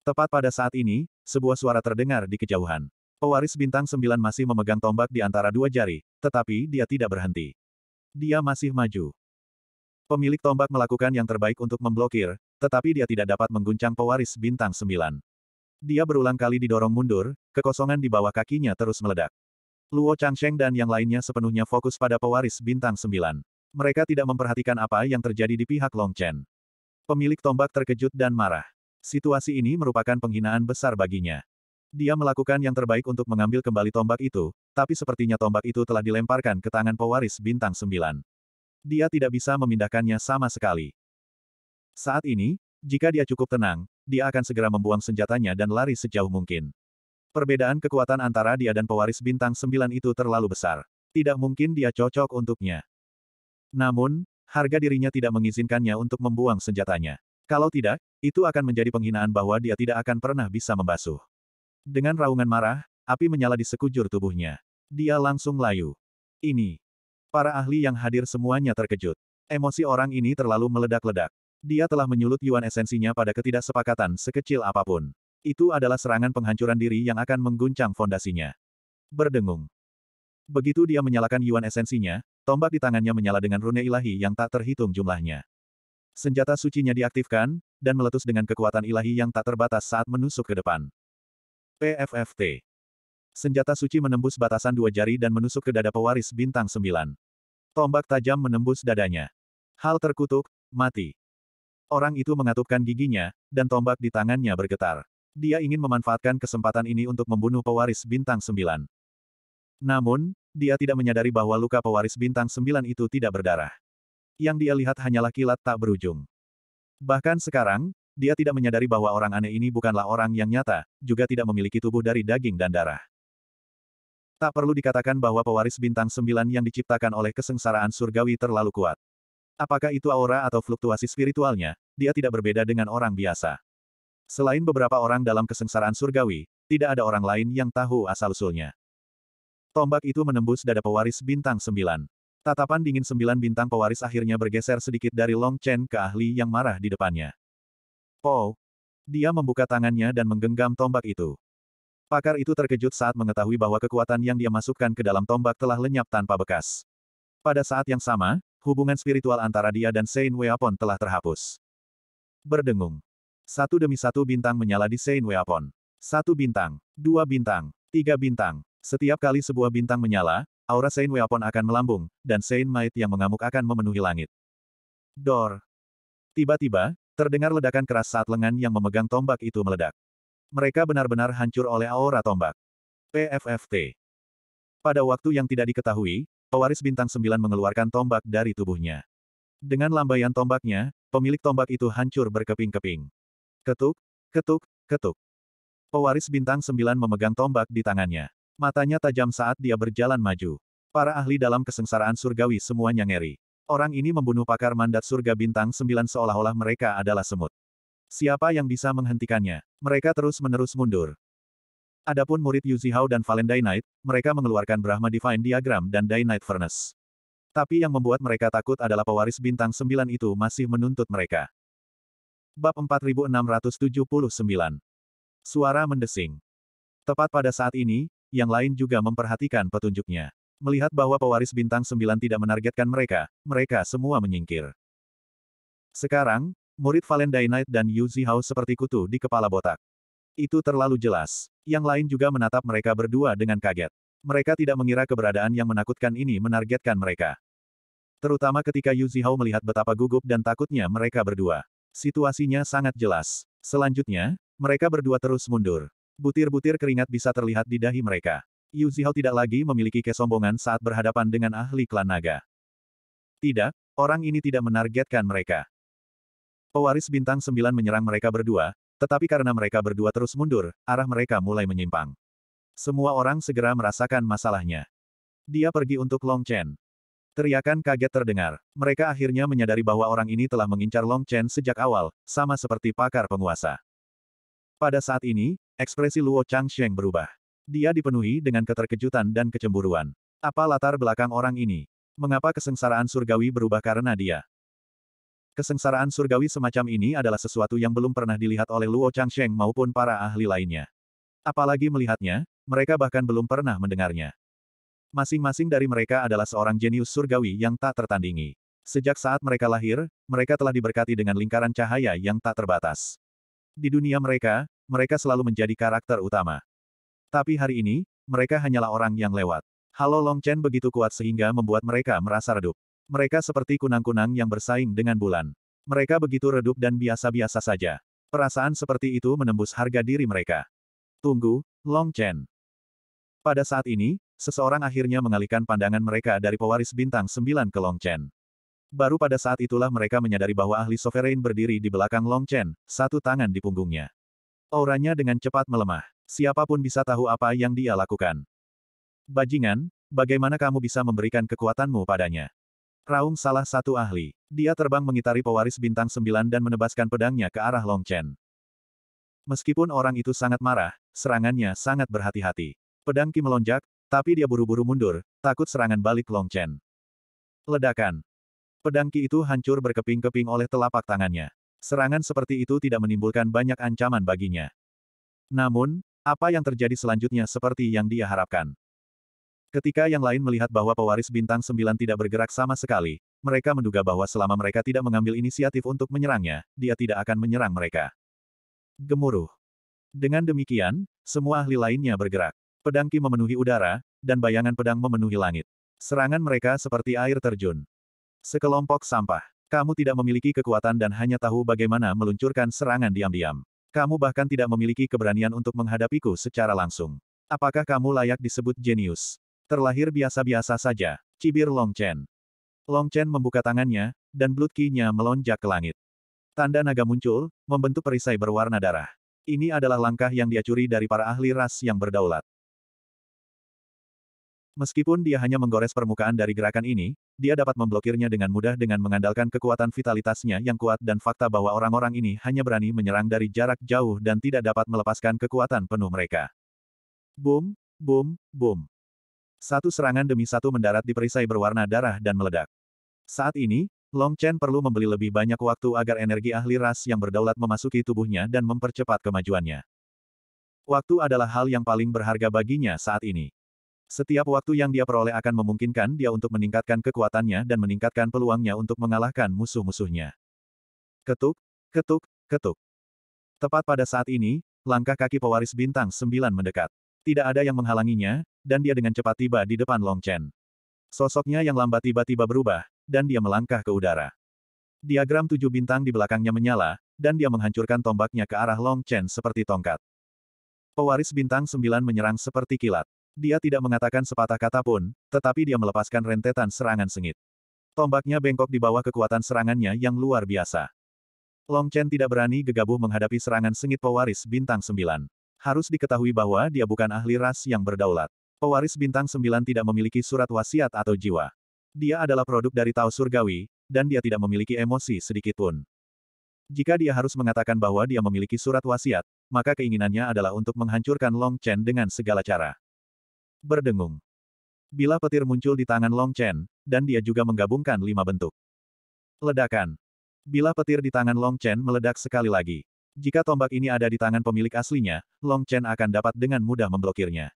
Tepat pada saat ini, sebuah suara terdengar di kejauhan. Pewaris bintang sembilan masih memegang tombak di antara dua jari, tetapi dia tidak berhenti. Dia masih maju. Pemilik tombak melakukan yang terbaik untuk memblokir, tetapi dia tidak dapat mengguncang pewaris bintang sembilan. Dia berulang kali didorong mundur, kekosongan di bawah kakinya terus meledak. Luo Changsheng dan yang lainnya sepenuhnya fokus pada pewaris bintang sembilan. Mereka tidak memperhatikan apa yang terjadi di pihak Long Chen. Pemilik tombak terkejut dan marah. Situasi ini merupakan penghinaan besar baginya. Dia melakukan yang terbaik untuk mengambil kembali tombak itu, tapi sepertinya tombak itu telah dilemparkan ke tangan pewaris bintang sembilan. Dia tidak bisa memindahkannya sama sekali. Saat ini, jika dia cukup tenang, dia akan segera membuang senjatanya dan lari sejauh mungkin. Perbedaan kekuatan antara dia dan pewaris bintang sembilan itu terlalu besar. Tidak mungkin dia cocok untuknya. Namun, harga dirinya tidak mengizinkannya untuk membuang senjatanya. Kalau tidak, itu akan menjadi penghinaan bahwa dia tidak akan pernah bisa membasuh. Dengan raungan marah, api menyala di sekujur tubuhnya. Dia langsung layu. Ini. Para ahli yang hadir semuanya terkejut. Emosi orang ini terlalu meledak-ledak. Dia telah menyulut Yuan esensinya pada ketidaksepakatan sekecil apapun. Itu adalah serangan penghancuran diri yang akan mengguncang fondasinya. Berdengung. Begitu dia menyalakan Yuan esensinya, tombak di tangannya menyala dengan rune ilahi yang tak terhitung jumlahnya. Senjata sucinya diaktifkan, dan meletus dengan kekuatan ilahi yang tak terbatas saat menusuk ke depan. PFFT. Senjata suci menembus batasan dua jari dan menusuk ke dada pewaris bintang sembilan. Tombak tajam menembus dadanya. Hal terkutuk, mati. Orang itu mengatupkan giginya, dan tombak di tangannya bergetar. Dia ingin memanfaatkan kesempatan ini untuk membunuh pewaris bintang sembilan. Namun, dia tidak menyadari bahwa luka pewaris bintang sembilan itu tidak berdarah. Yang dia lihat hanyalah kilat tak berujung. Bahkan sekarang, dia tidak menyadari bahwa orang aneh ini bukanlah orang yang nyata, juga tidak memiliki tubuh dari daging dan darah. Tak perlu dikatakan bahwa pewaris bintang sembilan yang diciptakan oleh kesengsaraan surgawi terlalu kuat. Apakah itu aura atau fluktuasi spiritualnya, dia tidak berbeda dengan orang biasa. Selain beberapa orang dalam kesengsaraan surgawi, tidak ada orang lain yang tahu asal-usulnya. Tombak itu menembus dada pewaris bintang sembilan. Tatapan dingin sembilan bintang pewaris akhirnya bergeser sedikit dari Long Chen ke ahli yang marah di depannya. Oh, Dia membuka tangannya dan menggenggam tombak itu. Pakar itu terkejut saat mengetahui bahwa kekuatan yang dia masukkan ke dalam tombak telah lenyap tanpa bekas. Pada saat yang sama, hubungan spiritual antara dia dan Sein Weapon telah terhapus. Berdengung. Satu demi satu bintang menyala di Sein Weapon. Satu bintang, dua bintang, tiga bintang. Setiap kali sebuah bintang menyala, aura Sein Weapon akan melambung, dan Sein Maid yang mengamuk akan memenuhi langit. Dor. Tiba-tiba, terdengar ledakan keras saat lengan yang memegang tombak itu meledak. Mereka benar-benar hancur oleh aura tombak. PFFT. Pada waktu yang tidak diketahui, Pewaris bintang sembilan mengeluarkan tombak dari tubuhnya. Dengan lambaian tombaknya, pemilik tombak itu hancur berkeping-keping. Ketuk, ketuk, ketuk. Pewaris bintang sembilan memegang tombak di tangannya. Matanya tajam saat dia berjalan maju. Para ahli dalam kesengsaraan surgawi semuanya ngeri. Orang ini membunuh pakar mandat surga bintang sembilan seolah-olah mereka adalah semut. Siapa yang bisa menghentikannya? Mereka terus-menerus mundur. Adapun murid Yu Zihao dan Valen Knight, mereka mengeluarkan Brahma Divine Diagram dan Day Night Furnace. Tapi yang membuat mereka takut adalah pewaris bintang sembilan itu masih menuntut mereka. Bab 4679 Suara mendesing. Tepat pada saat ini, yang lain juga memperhatikan petunjuknya. Melihat bahwa pewaris bintang sembilan tidak menargetkan mereka, mereka semua menyingkir. Sekarang, murid Valen Knight dan Yu Zihao seperti kutu di kepala botak. Itu terlalu jelas. Yang lain juga menatap mereka berdua dengan kaget. Mereka tidak mengira keberadaan yang menakutkan ini menargetkan mereka. Terutama ketika Yu Zihao melihat betapa gugup dan takutnya mereka berdua. Situasinya sangat jelas. Selanjutnya, mereka berdua terus mundur. Butir-butir keringat bisa terlihat di dahi mereka. Yu Zihao tidak lagi memiliki kesombongan saat berhadapan dengan ahli klan naga. Tidak, orang ini tidak menargetkan mereka. Pewaris bintang sembilan menyerang mereka berdua, tetapi karena mereka berdua terus mundur, arah mereka mulai menyimpang. Semua orang segera merasakan masalahnya. Dia pergi untuk Long Chen. Teriakan kaget terdengar. Mereka akhirnya menyadari bahwa orang ini telah mengincar Long Chen sejak awal, sama seperti pakar penguasa. Pada saat ini, ekspresi Luo Changsheng berubah. Dia dipenuhi dengan keterkejutan dan kecemburuan. Apa latar belakang orang ini? Mengapa kesengsaraan surgawi berubah karena dia? Kesengsaraan surgawi semacam ini adalah sesuatu yang belum pernah dilihat oleh Luo Changsheng maupun para ahli lainnya. Apalagi melihatnya, mereka bahkan belum pernah mendengarnya. Masing-masing dari mereka adalah seorang jenius surgawi yang tak tertandingi. Sejak saat mereka lahir, mereka telah diberkati dengan lingkaran cahaya yang tak terbatas. Di dunia mereka, mereka selalu menjadi karakter utama. Tapi hari ini, mereka hanyalah orang yang lewat. Halo Long Chen begitu kuat sehingga membuat mereka merasa redup. Mereka seperti kunang-kunang yang bersaing dengan bulan. Mereka begitu redup dan biasa-biasa saja. Perasaan seperti itu menembus harga diri mereka. Tunggu, Long Chen. Pada saat ini, seseorang akhirnya mengalihkan pandangan mereka dari pewaris bintang 9 ke Long Chen. Baru pada saat itulah mereka menyadari bahwa ahli sovereign berdiri di belakang Long Chen, satu tangan di punggungnya. Auranya dengan cepat melemah. Siapapun bisa tahu apa yang dia lakukan. Bajingan, bagaimana kamu bisa memberikan kekuatanmu padanya? Raung salah satu ahli. Dia terbang mengitari pewaris bintang sembilan dan menebaskan pedangnya ke arah Long Chen. Meskipun orang itu sangat marah, serangannya sangat berhati-hati. Pedang Ki melonjak, tapi dia buru-buru mundur, takut serangan balik Long Chen. Ledakan. Pedang Ki itu hancur berkeping-keping oleh telapak tangannya. Serangan seperti itu tidak menimbulkan banyak ancaman baginya. Namun, apa yang terjadi selanjutnya seperti yang dia harapkan. Ketika yang lain melihat bahwa pewaris bintang sembilan tidak bergerak sama sekali, mereka menduga bahwa selama mereka tidak mengambil inisiatif untuk menyerangnya, dia tidak akan menyerang mereka. Gemuruh. Dengan demikian, semua ahli lainnya bergerak. Pedangki memenuhi udara, dan bayangan pedang memenuhi langit. Serangan mereka seperti air terjun. Sekelompok sampah. Kamu tidak memiliki kekuatan dan hanya tahu bagaimana meluncurkan serangan diam-diam. Kamu bahkan tidak memiliki keberanian untuk menghadapiku secara langsung. Apakah kamu layak disebut jenius? Terlahir biasa-biasa saja, cibir Long Chen. Long Chen membuka tangannya, dan blood ki-nya melonjak ke langit. Tanda naga muncul, membentuk perisai berwarna darah. Ini adalah langkah yang dia curi dari para ahli ras yang berdaulat. Meskipun dia hanya menggores permukaan dari gerakan ini, dia dapat memblokirnya dengan mudah dengan mengandalkan kekuatan vitalitasnya yang kuat dan fakta bahwa orang-orang ini hanya berani menyerang dari jarak jauh dan tidak dapat melepaskan kekuatan penuh mereka. Boom, boom, boom. Satu serangan demi satu mendarat di perisai berwarna darah dan meledak. Saat ini, Long Chen perlu membeli lebih banyak waktu agar energi ahli ras yang berdaulat memasuki tubuhnya dan mempercepat kemajuannya. Waktu adalah hal yang paling berharga baginya saat ini. Setiap waktu yang dia peroleh akan memungkinkan dia untuk meningkatkan kekuatannya dan meningkatkan peluangnya untuk mengalahkan musuh-musuhnya. Ketuk, ketuk, ketuk. Tepat pada saat ini, langkah kaki pewaris bintang sembilan mendekat. Tidak ada yang menghalanginya, dan dia dengan cepat tiba di depan Long Chen. Sosoknya yang lambat tiba-tiba berubah, dan dia melangkah ke udara. Diagram tujuh bintang di belakangnya menyala, dan dia menghancurkan tombaknya ke arah Long Chen seperti tongkat. Pewaris bintang sembilan menyerang seperti kilat. Dia tidak mengatakan sepatah kata pun, tetapi dia melepaskan rentetan serangan sengit. Tombaknya bengkok di bawah kekuatan serangannya yang luar biasa. Long Chen tidak berani gegabah menghadapi serangan sengit pewaris bintang sembilan. Harus diketahui bahwa dia bukan ahli ras yang berdaulat. Pewaris bintang sembilan tidak memiliki surat wasiat atau jiwa. Dia adalah produk dari Tao Surgawi, dan dia tidak memiliki emosi sedikitpun. Jika dia harus mengatakan bahwa dia memiliki surat wasiat, maka keinginannya adalah untuk menghancurkan Long Chen dengan segala cara. Berdengung. Bila petir muncul di tangan Long Chen, dan dia juga menggabungkan lima bentuk. Ledakan. Bila petir di tangan Long Chen meledak sekali lagi. Jika tombak ini ada di tangan pemilik aslinya, Long Chen akan dapat dengan mudah memblokirnya.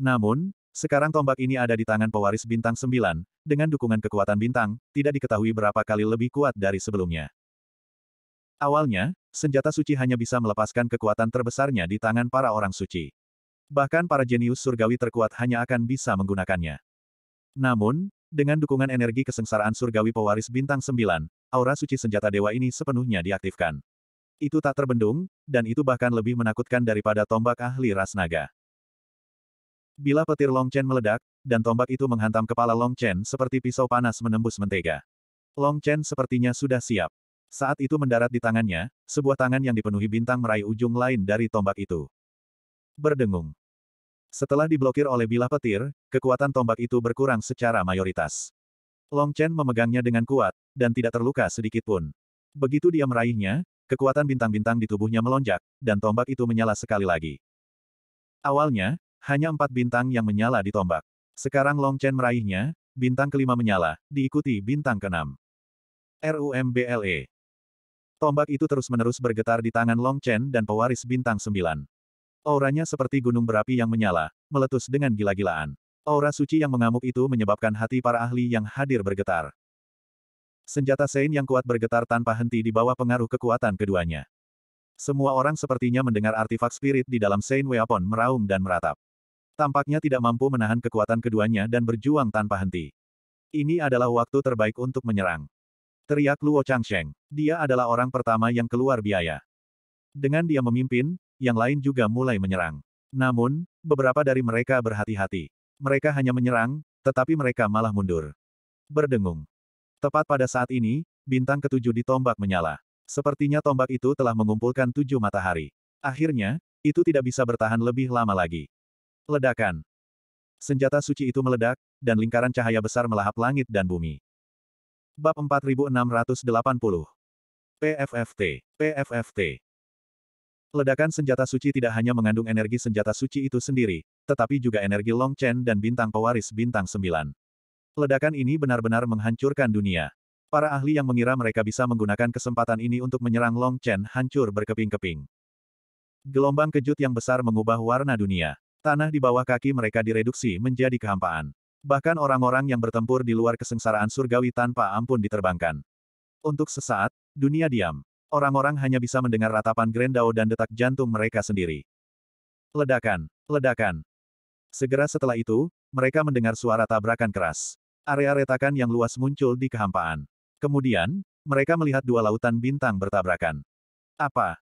Namun, sekarang tombak ini ada di tangan pewaris bintang sembilan, dengan dukungan kekuatan bintang, tidak diketahui berapa kali lebih kuat dari sebelumnya. Awalnya, senjata suci hanya bisa melepaskan kekuatan terbesarnya di tangan para orang suci. Bahkan para jenius surgawi terkuat hanya akan bisa menggunakannya. Namun, dengan dukungan energi kesengsaraan surgawi pewaris bintang sembilan, aura suci senjata dewa ini sepenuhnya diaktifkan. Itu tak terbendung, dan itu bahkan lebih menakutkan daripada tombak ahli ras naga. Bila petir Long Chen meledak, dan tombak itu menghantam kepala Long Chen seperti pisau panas menembus mentega. Long Chen sepertinya sudah siap. Saat itu mendarat di tangannya, sebuah tangan yang dipenuhi bintang meraih ujung lain dari tombak itu. Berdengung. Setelah diblokir oleh bilah petir, kekuatan tombak itu berkurang secara mayoritas. Long Chen memegangnya dengan kuat, dan tidak terluka sedikit pun. Begitu dia meraihnya, kekuatan bintang-bintang di tubuhnya melonjak, dan tombak itu menyala sekali lagi. Awalnya, hanya empat bintang yang menyala di tombak. Sekarang Long Chen meraihnya, bintang kelima menyala, diikuti bintang keenam. RUMBLE. Tombak itu terus-menerus bergetar di tangan Long Chen dan pewaris bintang sembilan. Auranya seperti gunung berapi yang menyala, meletus dengan gila-gilaan. Aura suci yang mengamuk itu menyebabkan hati para ahli yang hadir bergetar. Senjata Sein yang kuat bergetar tanpa henti di bawah pengaruh kekuatan keduanya. Semua orang sepertinya mendengar artefak spirit di dalam Sein Weapon meraung dan meratap. Tampaknya tidak mampu menahan kekuatan keduanya dan berjuang tanpa henti. Ini adalah waktu terbaik untuk menyerang. Teriak Luo Changsheng. Dia adalah orang pertama yang keluar biaya. Dengan dia memimpin, yang lain juga mulai menyerang. Namun, beberapa dari mereka berhati-hati. Mereka hanya menyerang, tetapi mereka malah mundur. Berdengung. Tepat pada saat ini, bintang ketujuh di tombak menyala. Sepertinya tombak itu telah mengumpulkan tujuh matahari. Akhirnya, itu tidak bisa bertahan lebih lama lagi. Ledakan. Senjata suci itu meledak, dan lingkaran cahaya besar melahap langit dan bumi. Bab 4680. PFFT. PFFT. Ledakan senjata suci tidak hanya mengandung energi senjata suci itu sendiri, tetapi juga energi Long Chen dan bintang pewaris bintang 9. Ledakan ini benar-benar menghancurkan dunia. Para ahli yang mengira mereka bisa menggunakan kesempatan ini untuk menyerang Long Chen hancur berkeping-keping. Gelombang kejut yang besar mengubah warna dunia. Tanah di bawah kaki mereka direduksi menjadi kehampaan. Bahkan orang-orang yang bertempur di luar kesengsaraan surgawi tanpa ampun diterbangkan. Untuk sesaat, dunia diam. Orang-orang hanya bisa mendengar ratapan grendau dan detak jantung mereka sendiri. Ledakan, ledakan. Segera setelah itu, mereka mendengar suara tabrakan keras. Area retakan yang luas muncul di kehampaan. Kemudian, mereka melihat dua lautan bintang bertabrakan. Apa?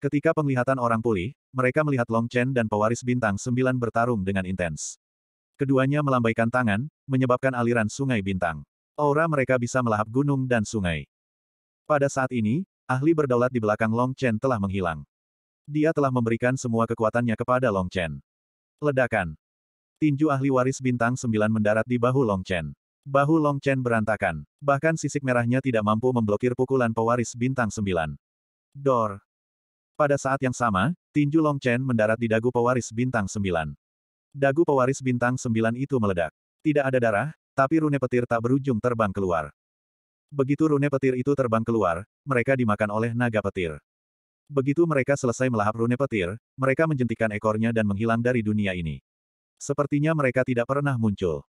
Ketika penglihatan orang pulih, mereka melihat Long Chen dan pewaris bintang sembilan bertarung dengan intens. Keduanya melambaikan tangan, menyebabkan aliran sungai bintang. Aura mereka bisa melahap gunung dan sungai. Pada saat ini, ahli berdaulat di belakang Long Chen telah menghilang. Dia telah memberikan semua kekuatannya kepada Long Chen. Ledakan. Tinju ahli waris bintang sembilan mendarat di bahu Long Chen. Bahu Long Chen berantakan. Bahkan sisik merahnya tidak mampu memblokir pukulan pewaris bintang sembilan. Dor. Pada saat yang sama, tinju Long Chen mendarat di dagu pewaris bintang sembilan. Dagu pewaris bintang sembilan itu meledak. Tidak ada darah, tapi rune petir tak berujung terbang keluar. Begitu rune petir itu terbang keluar, mereka dimakan oleh naga petir. Begitu mereka selesai melahap rune petir, mereka menjentikan ekornya dan menghilang dari dunia ini. Sepertinya mereka tidak pernah muncul.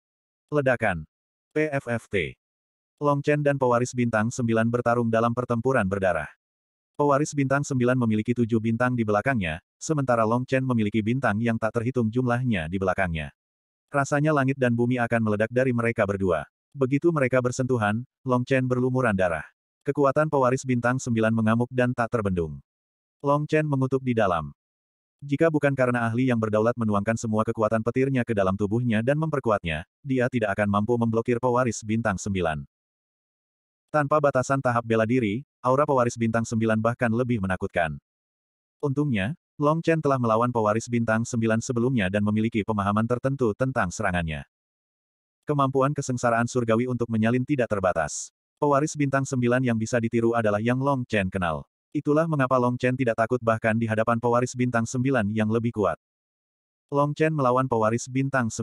Ledakan. PFFT. Long Chen dan pewaris bintang sembilan bertarung dalam pertempuran berdarah. Pewaris bintang sembilan memiliki tujuh bintang di belakangnya, sementara Long Chen memiliki bintang yang tak terhitung jumlahnya di belakangnya. Rasanya langit dan bumi akan meledak dari mereka berdua. Begitu mereka bersentuhan, Long Chen berlumuran darah. Kekuatan pewaris bintang sembilan mengamuk dan tak terbendung. Long Chen mengutuk di dalam. Jika bukan karena ahli yang berdaulat menuangkan semua kekuatan petirnya ke dalam tubuhnya dan memperkuatnya, dia tidak akan mampu memblokir pewaris bintang sembilan. Tanpa batasan tahap bela diri, aura pewaris bintang 9 bahkan lebih menakutkan. Untungnya, Long Chen telah melawan pewaris bintang 9 sebelumnya dan memiliki pemahaman tertentu tentang serangannya. Kemampuan kesengsaraan surgawi untuk menyalin tidak terbatas. Pewaris bintang 9 yang bisa ditiru adalah yang Long Chen kenal. Itulah mengapa Long Chen tidak takut bahkan di hadapan pewaris bintang 9 yang lebih kuat. Long Chen melawan pewaris bintang 9.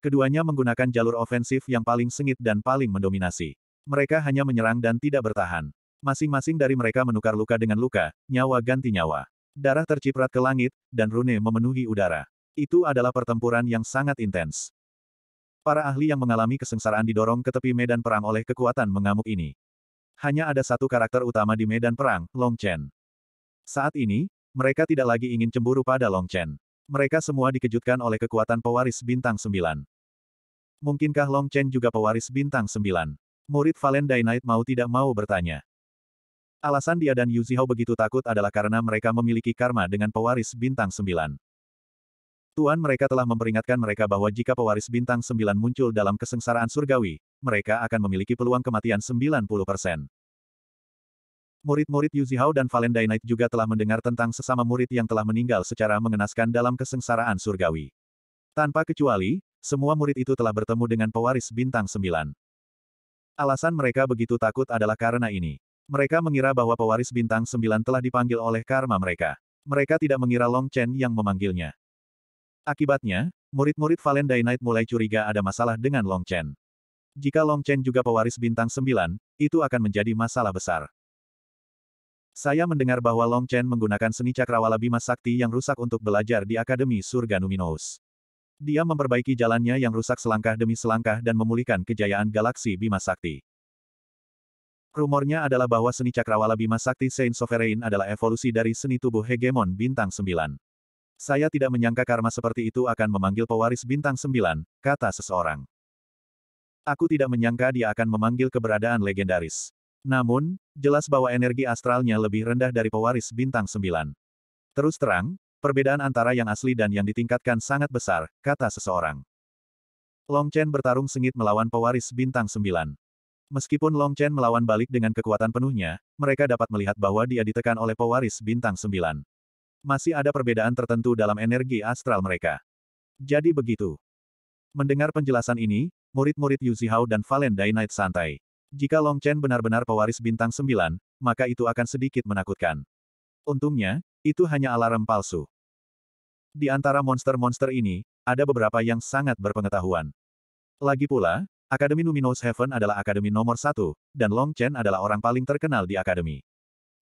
Keduanya menggunakan jalur ofensif yang paling sengit dan paling mendominasi. Mereka hanya menyerang dan tidak bertahan. Masing-masing dari mereka menukar luka dengan luka, nyawa ganti nyawa. Darah terciprat ke langit, dan rune memenuhi udara. Itu adalah pertempuran yang sangat intens. Para ahli yang mengalami kesengsaraan didorong ke tepi medan perang oleh kekuatan mengamuk ini. Hanya ada satu karakter utama di medan perang, Long Chen. Saat ini, mereka tidak lagi ingin cemburu pada Long Chen. Mereka semua dikejutkan oleh kekuatan pewaris bintang sembilan. Mungkinkah Long Chen juga pewaris bintang sembilan? Murid Valen Dainite mau tidak mau bertanya. Alasan dia dan Yu Zihao begitu takut adalah karena mereka memiliki karma dengan pewaris bintang sembilan. Tuan mereka telah memperingatkan mereka bahwa jika pewaris bintang sembilan muncul dalam kesengsaraan surgawi, mereka akan memiliki peluang kematian 90 persen. Murid-murid Yu Zihao dan Valen Dainite juga telah mendengar tentang sesama murid yang telah meninggal secara mengenaskan dalam kesengsaraan surgawi. Tanpa kecuali, semua murid itu telah bertemu dengan pewaris bintang sembilan. Alasan mereka begitu takut adalah karena ini. Mereka mengira bahwa pewaris bintang sembilan telah dipanggil oleh karma mereka. Mereka tidak mengira Long Chen yang memanggilnya. Akibatnya, murid-murid Valen Knight mulai curiga ada masalah dengan Long Chen. Jika Long Chen juga pewaris bintang sembilan, itu akan menjadi masalah besar. Saya mendengar bahwa Long Chen menggunakan seni cakrawala Bima Sakti yang rusak untuk belajar di Akademi Surga Numinous. Dia memperbaiki jalannya yang rusak selangkah demi selangkah dan memulihkan kejayaan galaksi Bima Sakti. Rumornya adalah bahwa seni cakrawala Bima Sakti Saint Sovereign adalah evolusi dari seni tubuh hegemon bintang 9. Saya tidak menyangka karma seperti itu akan memanggil pewaris bintang 9, kata seseorang. Aku tidak menyangka dia akan memanggil keberadaan legendaris. Namun, jelas bahwa energi astralnya lebih rendah dari pewaris bintang 9. Terus terang, Perbedaan antara yang asli dan yang ditingkatkan sangat besar, kata seseorang. Long Chen bertarung sengit melawan pewaris bintang sembilan. Meskipun Long Chen melawan balik dengan kekuatan penuhnya, mereka dapat melihat bahwa dia ditekan oleh pewaris bintang sembilan. Masih ada perbedaan tertentu dalam energi astral mereka. Jadi begitu. Mendengar penjelasan ini, murid-murid Yu Zihao dan Valen Dainite santai. Jika Long Chen benar-benar pewaris bintang sembilan, maka itu akan sedikit menakutkan. Untungnya, itu hanya alarm palsu. Di antara monster-monster ini, ada beberapa yang sangat berpengetahuan. Lagi pula, Akademi Numinous Heaven adalah akademi nomor satu, dan Long Chen adalah orang paling terkenal di akademi.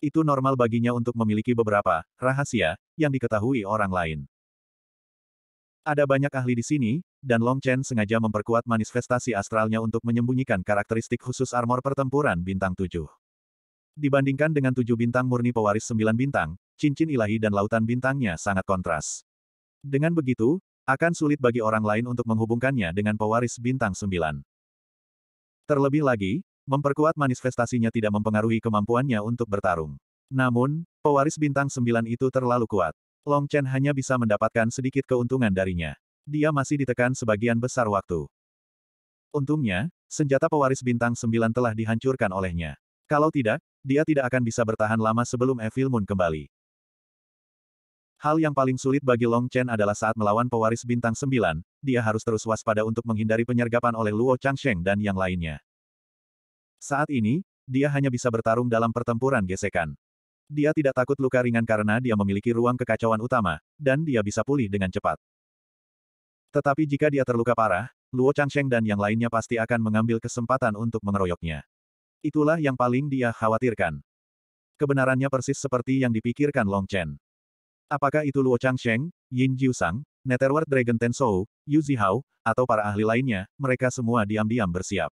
Itu normal baginya untuk memiliki beberapa rahasia yang diketahui orang lain. Ada banyak ahli di sini, dan Long Chen sengaja memperkuat manifestasi astralnya untuk menyembunyikan karakteristik khusus armor pertempuran bintang 7. Dibandingkan dengan tujuh bintang murni pewaris sembilan bintang, cincin ilahi dan lautan bintangnya sangat kontras. Dengan begitu, akan sulit bagi orang lain untuk menghubungkannya dengan pewaris bintang sembilan. Terlebih lagi, memperkuat manifestasinya tidak mempengaruhi kemampuannya untuk bertarung. Namun, pewaris bintang sembilan itu terlalu kuat. Long Chen hanya bisa mendapatkan sedikit keuntungan darinya. Dia masih ditekan sebagian besar waktu. Untungnya, senjata pewaris bintang sembilan telah dihancurkan olehnya. Kalau tidak, dia tidak akan bisa bertahan lama sebelum Evil Moon kembali. Hal yang paling sulit bagi Long Chen adalah saat melawan pewaris bintang sembilan. dia harus terus waspada untuk menghindari penyergapan oleh Luo Changsheng dan yang lainnya. Saat ini, dia hanya bisa bertarung dalam pertempuran gesekan. Dia tidak takut luka ringan karena dia memiliki ruang kekacauan utama, dan dia bisa pulih dengan cepat. Tetapi jika dia terluka parah, Luo Changsheng dan yang lainnya pasti akan mengambil kesempatan untuk mengeroyoknya. Itulah yang paling dia khawatirkan. Kebenarannya persis seperti yang dipikirkan Long Chen. Apakah itu Luo Changsheng, Yin Jiusang, Netherward Dragon Tensou, Yu Zihao, atau para ahli lainnya, mereka semua diam-diam bersiap.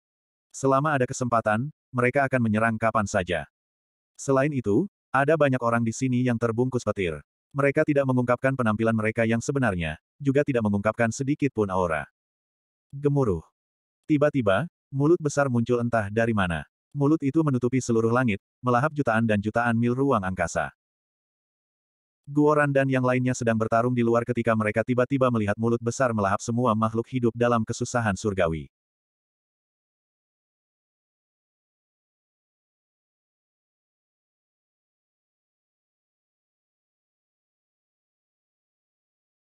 Selama ada kesempatan, mereka akan menyerang kapan saja. Selain itu, ada banyak orang di sini yang terbungkus petir. Mereka tidak mengungkapkan penampilan mereka yang sebenarnya, juga tidak mengungkapkan sedikit pun aura. Gemuruh. Tiba-tiba, mulut besar muncul entah dari mana. Mulut itu menutupi seluruh langit, melahap jutaan dan jutaan mil ruang angkasa. Guoran dan yang lainnya sedang bertarung di luar ketika mereka tiba-tiba melihat mulut besar melahap semua makhluk hidup dalam kesusahan surgawi.